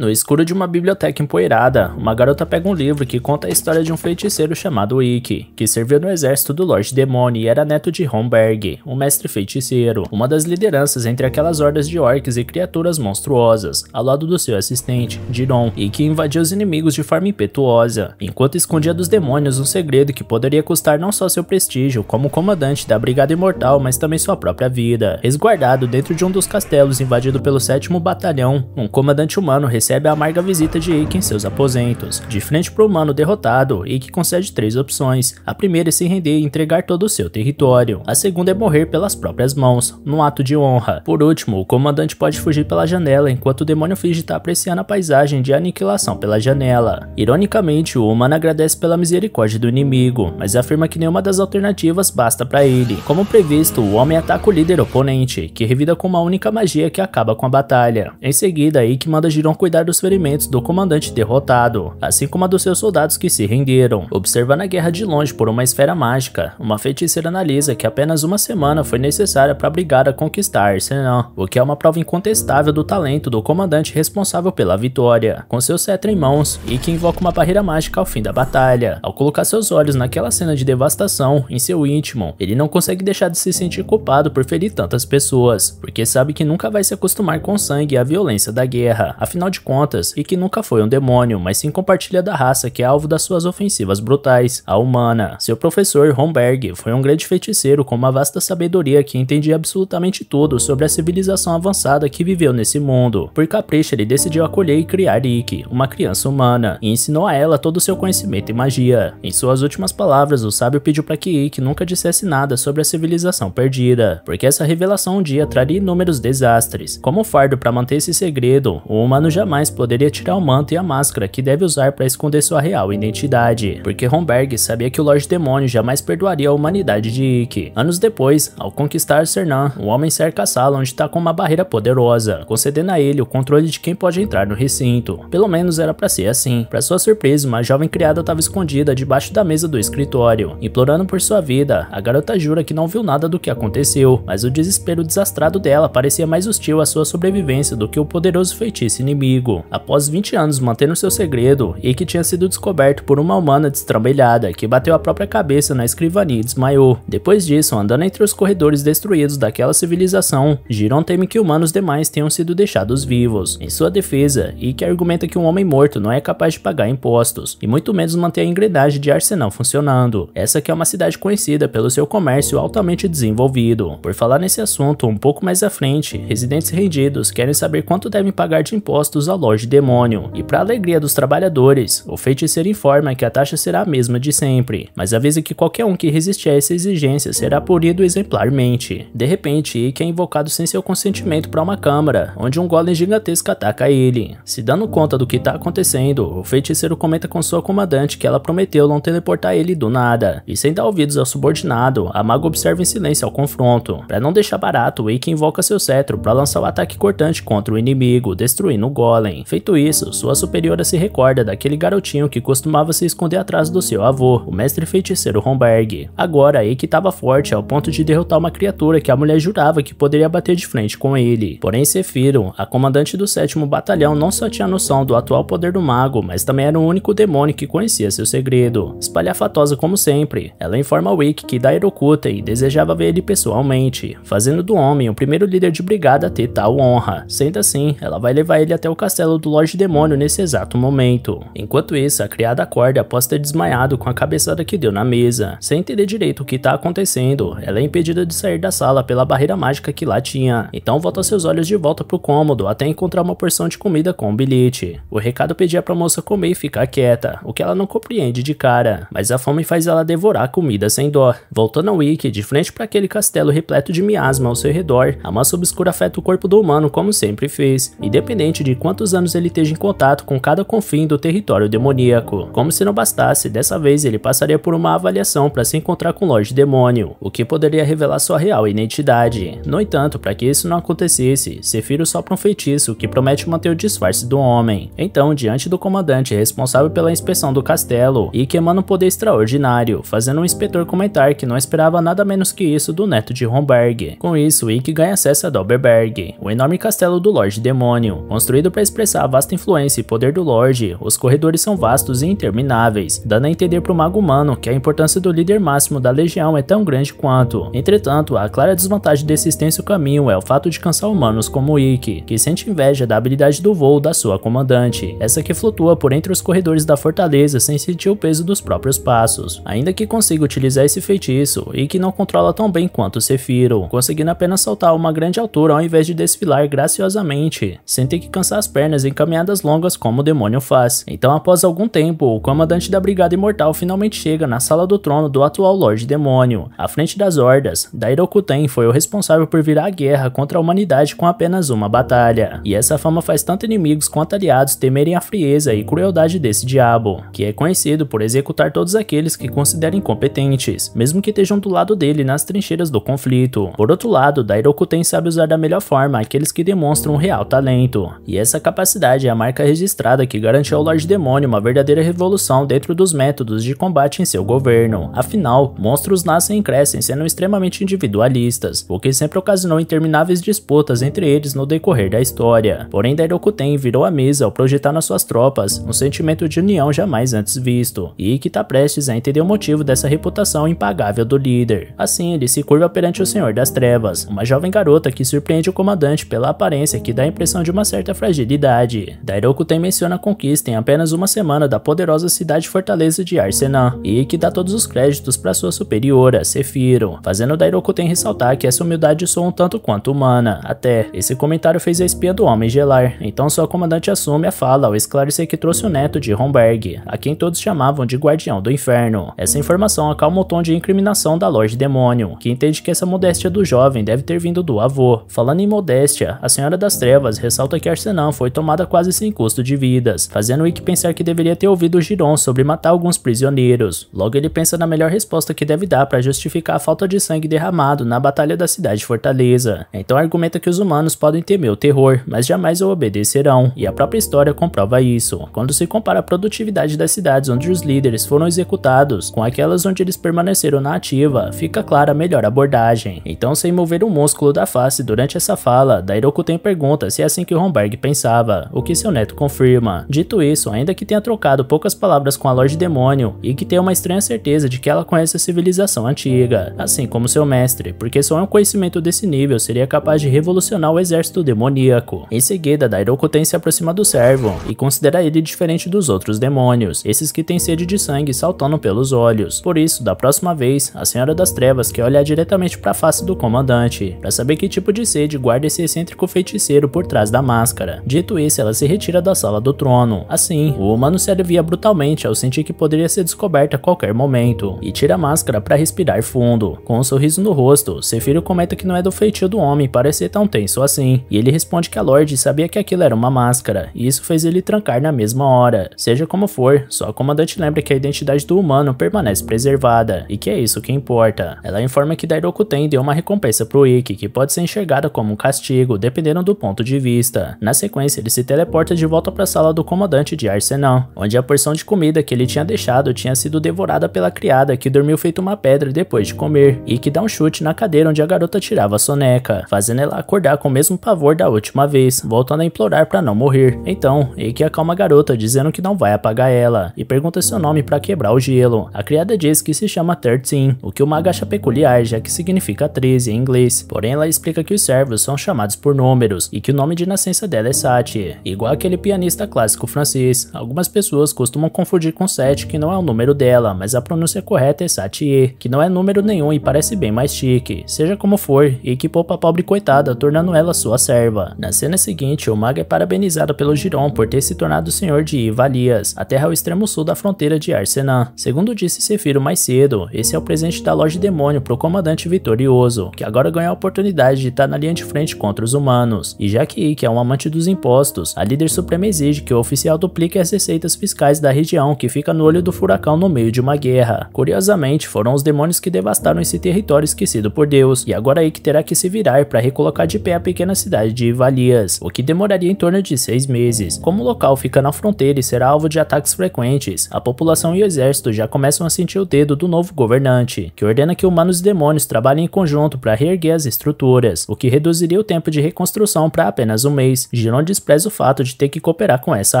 No escuro de uma biblioteca empoeirada, uma garota pega um livro que conta a história de um feiticeiro chamado Ikki, que serviu no exército do Lorde Demônio e era neto de Homberg, um mestre feiticeiro, uma das lideranças entre aquelas hordas de orcs e criaturas monstruosas, ao lado do seu assistente, Diron, e que invadia os inimigos de forma impetuosa, enquanto escondia dos demônios um segredo que poderia custar não só seu prestígio como comandante da Brigada Imortal, mas também sua própria vida. Resguardado dentro de um dos castelos invadido pelo 7 Batalhão, um comandante humano recebeu recebe a amarga visita de Ikki em seus aposentos. De frente para o humano derrotado, Ikki concede três opções. A primeira é se render e entregar todo o seu território. A segunda é morrer pelas próprias mãos, num ato de honra. Por último, o comandante pode fugir pela janela enquanto o demônio finge estar apreciando a paisagem de aniquilação pela janela. Ironicamente, o humano agradece pela misericórdia do inimigo, mas afirma que nenhuma das alternativas basta para ele. Como previsto, o homem ataca o líder oponente, que revida com uma única magia que acaba com a batalha. Em seguida, Ikki manda Giron cuidar apesar dos ferimentos do comandante derrotado, assim como a dos seus soldados que se renderam. Observando a guerra de longe por uma esfera mágica, uma feiticeira analisa que apenas uma semana foi necessária para a brigada conquistar Arsenal, o que é uma prova incontestável do talento do comandante responsável pela vitória, com seu cetro em mãos e que invoca uma barreira mágica ao fim da batalha. Ao colocar seus olhos naquela cena de devastação em seu íntimo, ele não consegue deixar de se sentir culpado por ferir tantas pessoas, porque sabe que nunca vai se acostumar com o sangue e a violência da guerra. Afinal de de contas e que nunca foi um demônio, mas sim compartilha da raça que é alvo das suas ofensivas brutais, a humana. Seu professor, Homberg, foi um grande feiticeiro com uma vasta sabedoria que entendia absolutamente tudo sobre a civilização avançada que viveu nesse mundo. Por capricho, ele decidiu acolher e criar Ikki, uma criança humana, e ensinou a ela todo o seu conhecimento e magia. Em suas últimas palavras, o sábio pediu para que Ikki nunca dissesse nada sobre a civilização perdida, porque essa revelação um dia traria inúmeros desastres. Como fardo para manter esse segredo, o humano jamais jamais poderia tirar o manto e a máscara que deve usar para esconder sua real identidade, porque Romberg sabia que o Lorde Demônio jamais perdoaria a humanidade de Ikki. Anos depois, ao conquistar Cernan, o homem cerca a sala onde está com uma barreira poderosa, concedendo a ele o controle de quem pode entrar no recinto. Pelo menos era para ser assim. Para sua surpresa, uma jovem criada estava escondida debaixo da mesa do escritório, implorando por sua vida. A garota jura que não viu nada do que aconteceu, mas o desespero desastrado dela parecia mais hostil à sua sobrevivência do que o poderoso feitiço inimigo. Após 20 anos mantendo seu segredo, Ikki tinha sido descoberto por uma humana destrambelhada que bateu a própria cabeça na escrivania e desmaiou. Depois disso, andando entre os corredores destruídos daquela civilização, Giron teme que humanos demais tenham sido deixados vivos. Em sua defesa, Ikki argumenta que um homem morto não é capaz de pagar impostos, e muito menos manter a engrenagem de Arsenal funcionando. Essa que é uma cidade conhecida pelo seu comércio altamente desenvolvido. Por falar nesse assunto um pouco mais à frente, residentes rendidos querem saber quanto devem pagar de impostos Zoológico Demônio, e para alegria dos trabalhadores, o feiticeiro informa que a taxa será a mesma de sempre, mas avisa que qualquer um que resistir a essa exigência será punido exemplarmente. De repente, Ikki é invocado sem seu consentimento para uma câmara, onde um golem gigantesco ataca ele. Se dando conta do que está acontecendo, o feiticeiro comenta com sua comandante que ela prometeu não teleportar ele do nada, e sem dar ouvidos ao subordinado, a maga observa em silêncio ao confronto. Para não deixar barato, Ikki invoca seu cetro para lançar o um ataque cortante contra o inimigo, destruindo o golem. Feito isso, sua superiora se recorda daquele garotinho que costumava se esconder atrás do seu avô, o mestre feiticeiro Homberg. Agora, que estava forte ao ponto de derrotar uma criatura que a mulher jurava que poderia bater de frente com ele. Porém, Sephiro, a comandante do sétimo Batalhão, não só tinha noção do atual poder do mago, mas também era o único demônio que conhecia seu segredo. Espalhafatosa como sempre, ela informa Wick que Dairokuta e desejava ver ele pessoalmente, fazendo do homem o primeiro líder de brigada a ter tal honra. Sendo assim, ela vai levar ele até o castelo castelo do Lorde Demônio nesse exato momento. Enquanto isso, a criada acorda após ter desmaiado com a cabeçada que deu na mesa. Sem entender direito o que está acontecendo, ela é impedida de sair da sala pela barreira mágica que lá tinha, então volta seus olhos de volta pro cômodo até encontrar uma porção de comida com um bilhete. O recado pedia pra moça comer e ficar quieta, o que ela não compreende de cara, mas a fome faz ela devorar a comida sem dó. Voltando ao Wiki, de frente para aquele castelo repleto de miasma ao seu redor, a massa obscura afeta o corpo do humano como sempre fez, independente de quanto quantos anos ele esteja em contato com cada confim do território demoníaco. Como se não bastasse, dessa vez ele passaria por uma avaliação para se encontrar com Lorde Demônio, o que poderia revelar sua real identidade. No entanto, para que isso não acontecesse, Sephiroth sopra um feitiço que promete manter o disfarce do homem. Então, diante do comandante responsável pela inspeção do castelo, e emana um poder extraordinário, fazendo o um inspetor comentar que não esperava nada menos que isso do neto de Romberg. Com isso, Ick ganha acesso a Doberberg, o enorme castelo do Lorde Demônio, construído para expressar a vasta influência e poder do Lorde, os corredores são vastos e intermináveis, dando a entender para o mago humano que a importância do líder máximo da legião é tão grande quanto. Entretanto, a clara desvantagem desse extenso caminho é o fato de cansar humanos como Ikki, que sente inveja da habilidade do voo da sua comandante, essa que flutua por entre os corredores da fortaleza sem sentir o peso dos próprios passos. Ainda que consiga utilizar esse feitiço, Ikki não controla tão bem quanto Sephiroth, conseguindo apenas saltar uma grande altura ao invés de desfilar graciosamente, sem ter que cansar as pernas em caminhadas longas como o demônio faz. Então, após algum tempo, o comandante da Brigada Imortal finalmente chega na sala do trono do atual Lorde Demônio, à frente das hordas. Dairokuten foi o responsável por virar a guerra contra a humanidade com apenas uma batalha. E essa fama faz tanto inimigos quanto aliados temerem a frieza e crueldade desse diabo, que é conhecido por executar todos aqueles que considera incompetentes, mesmo que estejam do lado dele nas trincheiras do conflito. Por outro lado, Dairokuten sabe usar da melhor forma aqueles que demonstram um real talento, e essa essa capacidade é a marca registrada que garantiu ao Lorde Demônio uma verdadeira revolução dentro dos métodos de combate em seu governo. Afinal, monstros nascem e crescem sendo extremamente individualistas, o que sempre ocasionou intermináveis disputas entre eles no decorrer da história. Porém, Dairokuten virou a mesa ao projetar nas suas tropas um sentimento de união jamais antes visto, e que está prestes a entender o motivo dessa reputação impagável do líder. Assim, ele se curva perante o Senhor das Trevas, uma jovem garota que surpreende o comandante pela aparência que dá a impressão de uma certa fragilidade hostilidade. Dairoku tem menciona a conquista em apenas uma semana da poderosa cidade fortaleza de Arsenal, e que dá todos os créditos para sua superiora, Sephiroth, fazendo Dairoku tem ressaltar que essa humildade soa um tanto quanto humana, até. Esse comentário fez a espia do homem gelar, então sua comandante assume a fala ao esclarecer que trouxe o neto de Homberg, a quem todos chamavam de Guardião do Inferno. Essa informação acalma o tom de incriminação da Lorde Demônio, que entende que essa modéstia do jovem deve ter vindo do avô. Falando em modéstia, a Senhora das Trevas ressalta que Arsenal foi tomada quase sem custo de vidas, fazendo Ike pensar que deveria ter ouvido o Giron sobre matar alguns prisioneiros. Logo ele pensa na melhor resposta que deve dar para justificar a falta de sangue derramado na batalha da cidade de Fortaleza. Então argumenta que os humanos podem temer o terror, mas jamais o obedecerão, e a própria história comprova isso, quando se compara a produtividade das cidades onde os líderes foram executados com aquelas onde eles permaneceram na ativa, fica clara a melhor abordagem. Então sem mover o um músculo da face durante essa fala, Dairoku tem pergunta se é assim que Homberg pensava o que seu neto confirma. Dito isso, ainda que tenha trocado poucas palavras com a Lorde Demônio e que tenha uma estranha certeza de que ela conhece a civilização antiga, assim como seu mestre, porque só um conhecimento desse nível seria capaz de revolucionar o exército demoníaco. Em seguida, Dairoko se aproxima do servo e considera ele diferente dos outros demônios, esses que têm sede de sangue saltando pelos olhos. Por isso, da próxima vez, a Senhora das Trevas quer olhar diretamente para a face do comandante, para saber que tipo de sede guarda esse excêntrico feiticeiro por trás da máscara. De Dito isso, ela se retira da sala do trono. Assim, o humano se alivia brutalmente ao sentir que poderia ser descoberta a qualquer momento, e tira a máscara para respirar fundo. Com um sorriso no rosto, Sephiroth comenta que não é do feitio do homem parecer tão tenso assim, e ele responde que a Lorde sabia que aquilo era uma máscara, e isso fez ele trancar na mesma hora. Seja como for, só a comandante lembra que a identidade do humano permanece preservada, e que é isso que importa. Ela informa que Dairoku Ten deu uma recompensa pro Ikki, que pode ser enxergada como um castigo, dependendo do ponto de vista. Na sequência, sequência, ele se teleporta de volta para a sala do comandante de Arsenal, onde a porção de comida que ele tinha deixado tinha sido devorada pela criada que dormiu feito uma pedra depois de comer, e que dá um chute na cadeira onde a garota tirava a soneca, fazendo ela acordar com o mesmo pavor da última vez, voltando a implorar para não morrer. Então, Eiki acalma a garota, dizendo que não vai apagar ela, e pergunta seu nome para quebrar o gelo. A criada diz que se chama 13, o que o mago peculiar, já que significa 13 em inglês, porém ela explica que os servos são chamados por números, e que o nome de nascença dela é Sai, Igual aquele pianista clássico francês, algumas pessoas costumam confundir com 7, que não é o número dela, mas a pronúncia correta é Satie, que não é número nenhum e parece bem mais chique. Seja como for, e que poupa a pobre coitada, tornando ela sua serva. Na cena seguinte, o mago é parabenizado pelo Giron por ter se tornado senhor de Ivalias, a terra ao extremo sul da fronteira de Arsenan Segundo disse Sefiro mais cedo, esse é o presente da loja demônio pro comandante vitorioso, que agora ganhou a oportunidade de estar tá na linha de frente contra os humanos. E já que Ike é um amante dos impostos, impostos, a líder suprema exige que o oficial duplique as receitas fiscais da região que fica no olho do furacão no meio de uma guerra. Curiosamente, foram os demônios que devastaram esse território esquecido por Deus, e agora é que terá que se virar para recolocar de pé a pequena cidade de Ivalias, o que demoraria em torno de seis meses. Como o local fica na fronteira e será alvo de ataques frequentes, a população e o exército já começam a sentir o dedo do novo governante, que ordena que humanos e demônios trabalhem em conjunto para reerguer as estruturas, o que reduziria o tempo de reconstrução para apenas um mês, girão despreza o fato de ter que cooperar com essa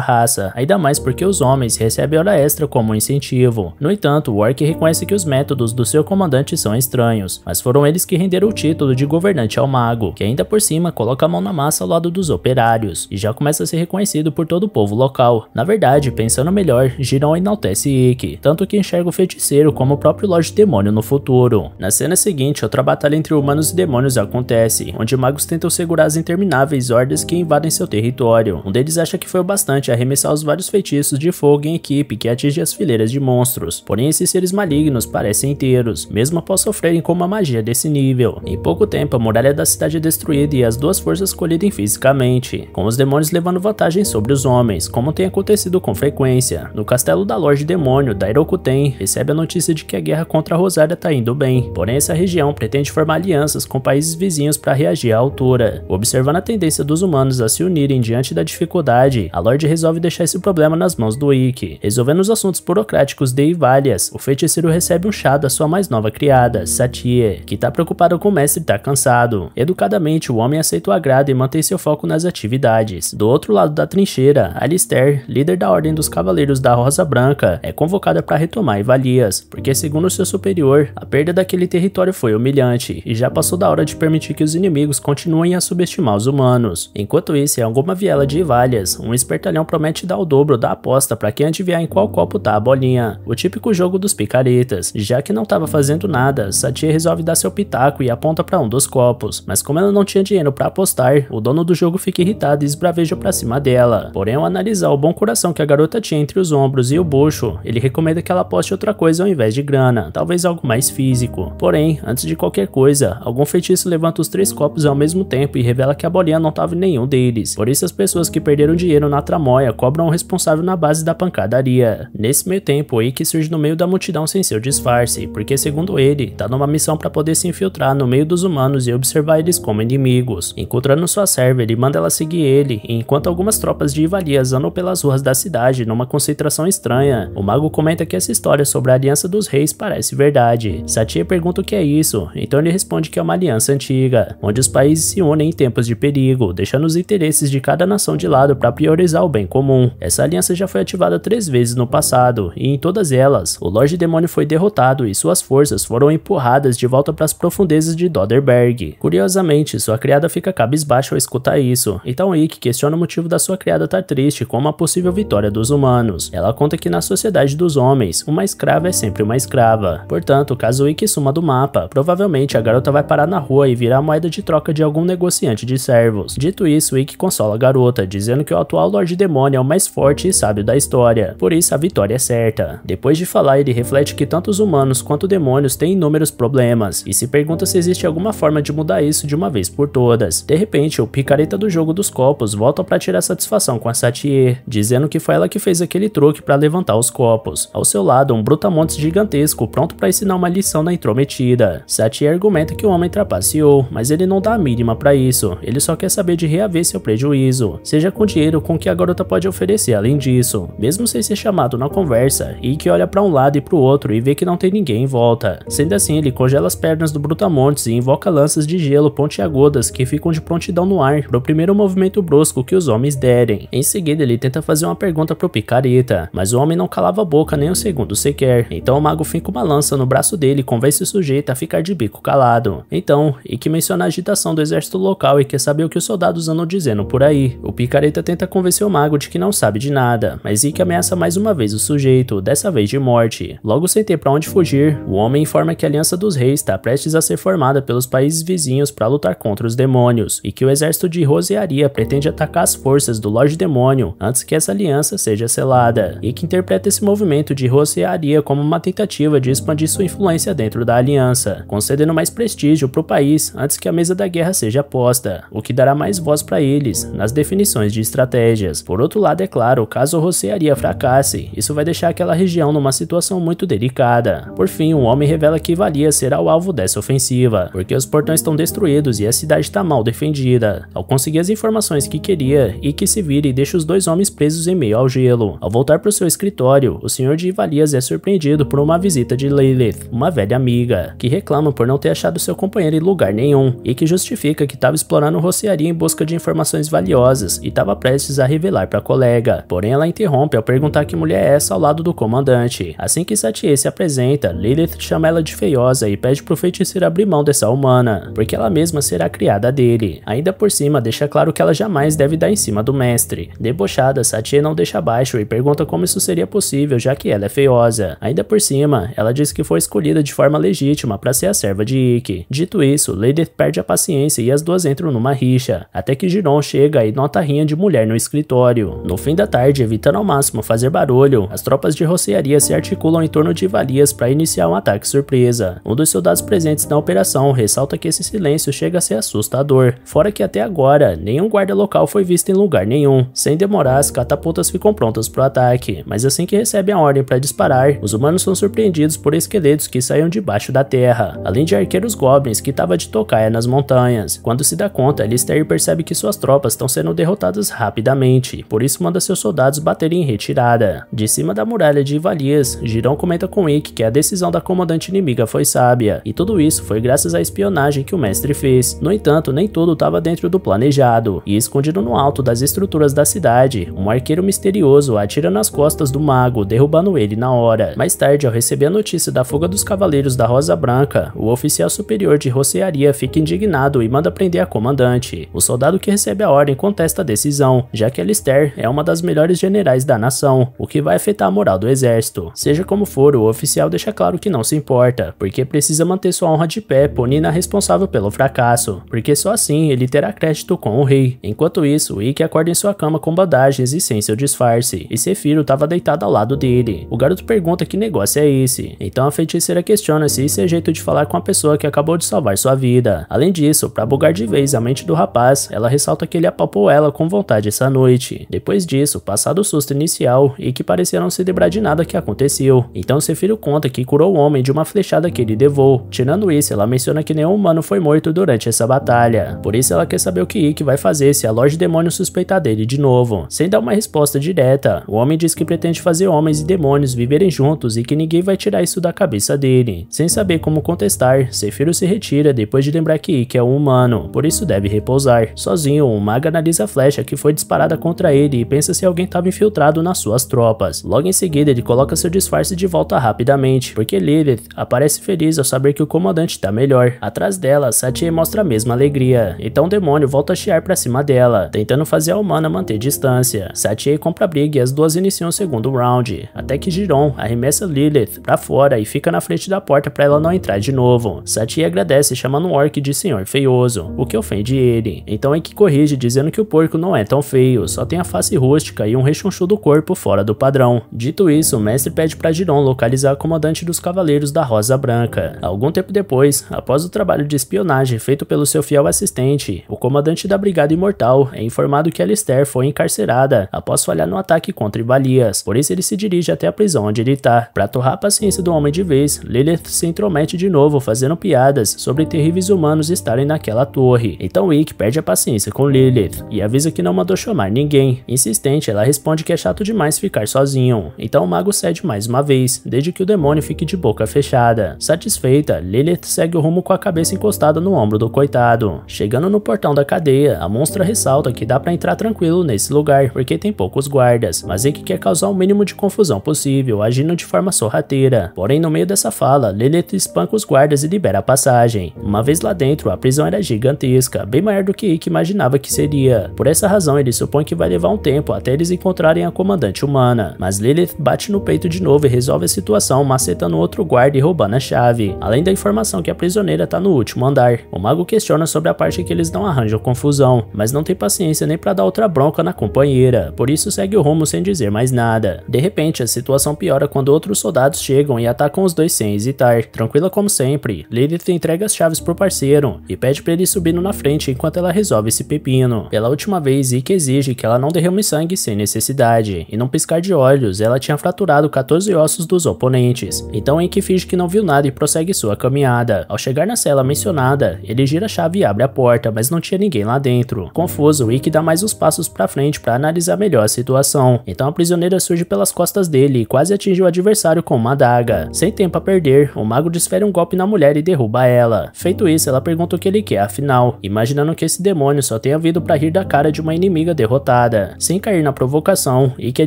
raça, ainda mais porque os homens recebem hora extra como incentivo. No entanto, Warwick reconhece que os métodos do seu comandante são estranhos, mas foram eles que renderam o título de governante ao mago, que ainda por cima coloca a mão na massa ao lado dos operários, e já começa a ser reconhecido por todo o povo local. Na verdade, pensando melhor, Giron enaltece Ikki, tanto que enxerga o feiticeiro como o próprio Lorde Demônio no futuro. Na cena seguinte, outra batalha entre humanos e demônios acontece, onde magos tentam segurar as intermináveis hordas que invadem seu território território. Um deles acha que foi o bastante arremessar os vários feitiços de fogo em equipe que atinge as fileiras de monstros. Porém, esses seres malignos parecem inteiros, mesmo após sofrerem com uma magia desse nível. Em pouco tempo, a muralha da cidade é destruída e as duas forças colidem fisicamente, com os demônios levando vantagem sobre os homens, como tem acontecido com frequência. No castelo da Lorde Demônio, Dairokuten recebe a notícia de que a guerra contra a Rosária está indo bem, porém essa região pretende formar alianças com países vizinhos para reagir à altura. Observando a tendência dos humanos a se unir evoluírem diante da dificuldade, a Lorde resolve deixar esse problema nas mãos do Ikki. Resolvendo os assuntos burocráticos de Ivalias, o feiticeiro recebe um chá da sua mais nova criada, Satie, que está preocupada com o mestre estar tá cansado. Educadamente, o homem aceita o agrado e mantém seu foco nas atividades. Do outro lado da trincheira, Alistair, líder da Ordem dos Cavaleiros da Rosa Branca, é convocada para retomar Ivalias, porque segundo seu superior, a perda daquele território foi humilhante e já passou da hora de permitir que os inimigos continuem a subestimar os humanos. Enquanto isso, é um uma Viela de Ivalhas. Um espertalhão promete dar o dobro da aposta para quem adivinhar em qual copo tá a bolinha. O típico jogo dos picaretas. Já que não tava fazendo nada, Satie resolve dar seu pitaco e aponta para um dos copos. Mas como ela não tinha dinheiro para apostar, o dono do jogo fica irritado e esbraveja para cima dela. Porém, ao analisar o bom coração que a garota tinha entre os ombros e o bucho, ele recomenda que ela aposte outra coisa ao invés de grana, talvez algo mais físico. Porém, antes de qualquer coisa, algum feitiço levanta os três copos ao mesmo tempo e revela que a bolinha não tava em nenhum deles. Por Paulista, as pessoas que perderam dinheiro na tramóia cobram o responsável na base da pancadaria. Nesse meio tempo, o Ike surge no meio da multidão sem seu disfarce, porque segundo ele, tá numa missão para poder se infiltrar no meio dos humanos e observar eles como inimigos. Encontrando sua serva, ele manda ela seguir ele, enquanto algumas tropas de Ivalias andam pelas ruas da cidade numa concentração estranha. O mago comenta que essa história sobre a Aliança dos Reis parece verdade. Satie pergunta o que é isso, então ele responde que é uma aliança antiga, onde os países se unem em tempos de perigo, deixando os interesses de de cada nação de lado para priorizar o bem comum. Essa aliança já foi ativada três vezes no passado, e em todas elas, o Lorde Demônio foi derrotado e suas forças foram empurradas de volta para as profundezas de Doderberg. Curiosamente, sua criada fica cabisbaixa ao escutar isso, então Ick questiona o motivo da sua criada estar tá triste com uma possível vitória dos humanos. Ela conta que na sociedade dos homens, uma escrava é sempre uma escrava. Portanto, caso Ick suma do mapa, provavelmente a garota vai parar na rua e virar moeda de troca de algum negociante de servos. Dito isso, Ick consola consola a garota, dizendo que o atual Lorde Demônio é o mais forte e sábio da história, por isso a vitória é certa. Depois de falar, ele reflete que tanto os humanos quanto demônios têm inúmeros problemas, e se pergunta se existe alguma forma de mudar isso de uma vez por todas. De repente, o picareta do jogo dos copos volta para tirar satisfação com a Satie, dizendo que foi ela que fez aquele truque para levantar os copos. Ao seu lado, um brutamontes gigantesco pronto para ensinar uma lição na intrometida. Satie argumenta que o homem trapaceou, mas ele não dá a mínima para isso, ele só quer saber de reaver seu prejuízo preso, seja com dinheiro com que a garota pode oferecer. Além disso, mesmo sem ser chamado na conversa, Ikki olha para um lado e para o outro e vê que não tem ninguém em volta. Sendo assim, ele congela as pernas do Brutamontes e invoca lanças de gelo pontiagudas que ficam de prontidão no ar para o primeiro movimento brusco que os homens derem. Em seguida, ele tenta fazer uma pergunta para o Picareta, mas o homem não calava a boca nem um segundo sequer. Então o mago fica uma lança no braço dele e convence o sujeito a ficar de bico calado. Então, Ikki menciona a agitação do exército local e quer saber o que os soldados andam dizendo por por aí. O picareta tenta convencer o mago de que não sabe de nada, mas Zeke ameaça mais uma vez o sujeito, dessa vez de morte. Logo sem ter pra onde fugir, o homem informa que a Aliança dos Reis está prestes a ser formada pelos países vizinhos para lutar contra os demônios, e que o exército de Rosearia pretende atacar as forças do Lorde Demônio antes que essa aliança seja selada, e que interpreta esse movimento de Rosearia como uma tentativa de expandir sua influência dentro da aliança, concedendo mais prestígio para o país antes que a mesa da guerra seja posta, o que dará mais voz para eles, nas definições de estratégias. Por outro lado, é claro, caso a rocearia fracasse, isso vai deixar aquela região numa situação muito delicada. Por fim, um homem revela que Valia será o alvo dessa ofensiva, porque os portões estão destruídos e a cidade está mal defendida. Ao conseguir as informações que queria, e se vire deixa os dois homens presos em meio ao gelo. Ao voltar para o seu escritório, o senhor de Ivalias é surpreendido por uma visita de Lilith, uma velha amiga, que reclama por não ter achado seu companheiro em lugar nenhum, e que justifica que estava explorando rocearia em busca de informações valiosas valiosas e estava prestes a revelar para a colega. Porém, ela interrompe ao perguntar que mulher é essa ao lado do comandante. Assim que Satie se apresenta, Lilith chama ela de feiosa e pede pro feiticeiro abrir mão dessa humana, porque ela mesma será criada dele. Ainda por cima, deixa claro que ela jamais deve dar em cima do mestre. Debochada, Satie não deixa abaixo e pergunta como isso seria possível, já que ela é feiosa. Ainda por cima, ela diz que foi escolhida de forma legítima para ser a serva de Ikki. Dito isso, Lilith perde a paciência e as duas entram numa rixa, até que Giron chega chega e nota rinha de mulher no escritório. No fim da tarde, evitando ao máximo fazer barulho, as tropas de rocearia se articulam em torno de valias para iniciar um ataque surpresa. Um dos soldados presentes na operação ressalta que esse silêncio chega a ser assustador, fora que até agora nenhum guarda local foi visto em lugar nenhum. Sem demorar, as catapultas ficam prontas para o ataque, mas assim que recebem a ordem para disparar, os humanos são surpreendidos por esqueletos que de debaixo da terra, além de arqueiros goblins que estava de tocaia nas montanhas. Quando se dá conta, Alistair percebe que suas tropas estão sendo derrotadas rapidamente, por isso manda seus soldados baterem em retirada. De cima da muralha de Ivalias, Girão comenta com Ick que a decisão da comandante inimiga foi sábia, e tudo isso foi graças à espionagem que o mestre fez. No entanto, nem tudo estava dentro do planejado, e escondido no alto das estruturas da cidade, um arqueiro misterioso atira nas costas do mago, derrubando ele na hora. Mais tarde, ao receber a notícia da fuga dos cavaleiros da Rosa Branca, o oficial superior de rocearia fica indignado e manda prender a comandante. O soldado que recebe a ordem contesta a decisão, já que Alistair é uma das melhores generais da nação, o que vai afetar a moral do exército. Seja como for, o oficial deixa claro que não se importa, porque precisa manter sua honra de pé, punindo a responsável pelo fracasso, porque só assim ele terá crédito com o rei. Enquanto isso, Ikki acorda em sua cama com bandagens e sem seu disfarce, e Sefiro estava deitado ao lado dele. O garoto pergunta que negócio é esse, então a feiticeira questiona se isso é jeito de falar com a pessoa que acabou de salvar sua vida. Além disso, para bugar de vez a mente do rapaz, ela ressalta que ele apalpou ela com vontade essa noite. Depois disso, passado o susto inicial e que parecia não se lembrar de nada que aconteceu. Então Sefiro conta que curou o homem de uma flechada que ele levou. Tirando isso, ela menciona que nenhum humano foi morto durante essa batalha. Por isso ela quer saber o que Ikki vai fazer se a loja de demônios suspeitar dele de novo. Sem dar uma resposta direta, o homem diz que pretende fazer homens e demônios viverem juntos e que ninguém vai tirar isso da cabeça dele. Sem saber como contestar, Sefiro se retira depois de lembrar que Ikki é um humano, por isso deve repousar. Sozinho, o um analisa a flecha que foi disparada contra ele e pensa se alguém estava infiltrado nas suas tropas. Logo em seguida, ele coloca seu disfarce de volta rapidamente, porque Lilith aparece feliz ao saber que o comandante está melhor. Atrás dela, Satie mostra a mesma alegria, então o demônio volta a chiar para cima dela, tentando fazer a humana manter distância. Satie compra a briga e as duas iniciam o segundo round, até que Giron arremessa Lilith para fora e fica na frente da porta para ela não entrar de novo. Satie agradece chamando o orc de senhor feioso, o que ofende ele. Então é que corrige de dizendo que o porco não é tão feio, só tem a face rústica e um rechonchudo corpo fora do padrão. Dito isso, o mestre pede para Giron localizar a comandante dos Cavaleiros da Rosa Branca. Algum tempo depois, após o trabalho de espionagem feito pelo seu fiel assistente, o comandante da Brigada Imortal é informado que Alistair foi encarcerada após falhar no ataque contra Ibalias, por isso ele se dirige até a prisão onde ele está. Para torrar a paciência do homem de vez, Lilith se intromete de novo fazendo piadas sobre terríveis humanos estarem naquela torre, então Wick perde a paciência com Lilith e avisa que não mandou chamar ninguém. Insistente, ela responde que é chato demais ficar sozinho, então o mago cede mais uma vez, desde que o demônio fique de boca fechada. Satisfeita, Lilith segue o rumo com a cabeça encostada no ombro do coitado. Chegando no portão da cadeia, a monstra ressalta que dá para entrar tranquilo nesse lugar, porque tem poucos guardas, mas é que quer causar o mínimo de confusão possível, agindo de forma sorrateira. Porém, no meio dessa fala, Lilith espanca os guardas e libera a passagem. Uma vez lá dentro, a prisão era gigantesca, bem maior do que Ike imaginava que seria por essa razão, ele supõe que vai levar um tempo até eles encontrarem a comandante humana. Mas Lilith bate no peito de novo e resolve a situação, macetando outro guarda e roubando a chave, além da informação que a prisioneira está no último andar. O mago questiona sobre a parte que eles não arranjam confusão, mas não tem paciência nem para dar outra bronca na companheira, por isso segue o rumo sem dizer mais nada. De repente, a situação piora quando outros soldados chegam e atacam os dois sem hesitar. Tranquila como sempre, Lilith entrega as chaves pro parceiro e pede para ele subir na frente enquanto ela resolve esse pepino. Pela última vez, Ikki exige que ela não derrame sangue sem necessidade, e num piscar de olhos, ela tinha fraturado 14 ossos dos oponentes. Então Ikki finge que não viu nada e prossegue sua caminhada. Ao chegar na cela mencionada, ele gira a chave e abre a porta, mas não tinha ninguém lá dentro. Confuso, Ikki dá mais uns passos pra frente para analisar melhor a situação. Então a prisioneira surge pelas costas dele e quase atinge o adversário com uma adaga. Sem tempo a perder, o mago desfere um golpe na mulher e derruba ela. Feito isso, ela pergunta o que ele quer afinal, imaginando que esse demônio só tenha vindo para rir da cara de uma inimiga derrotada, sem cair na provocação, e que é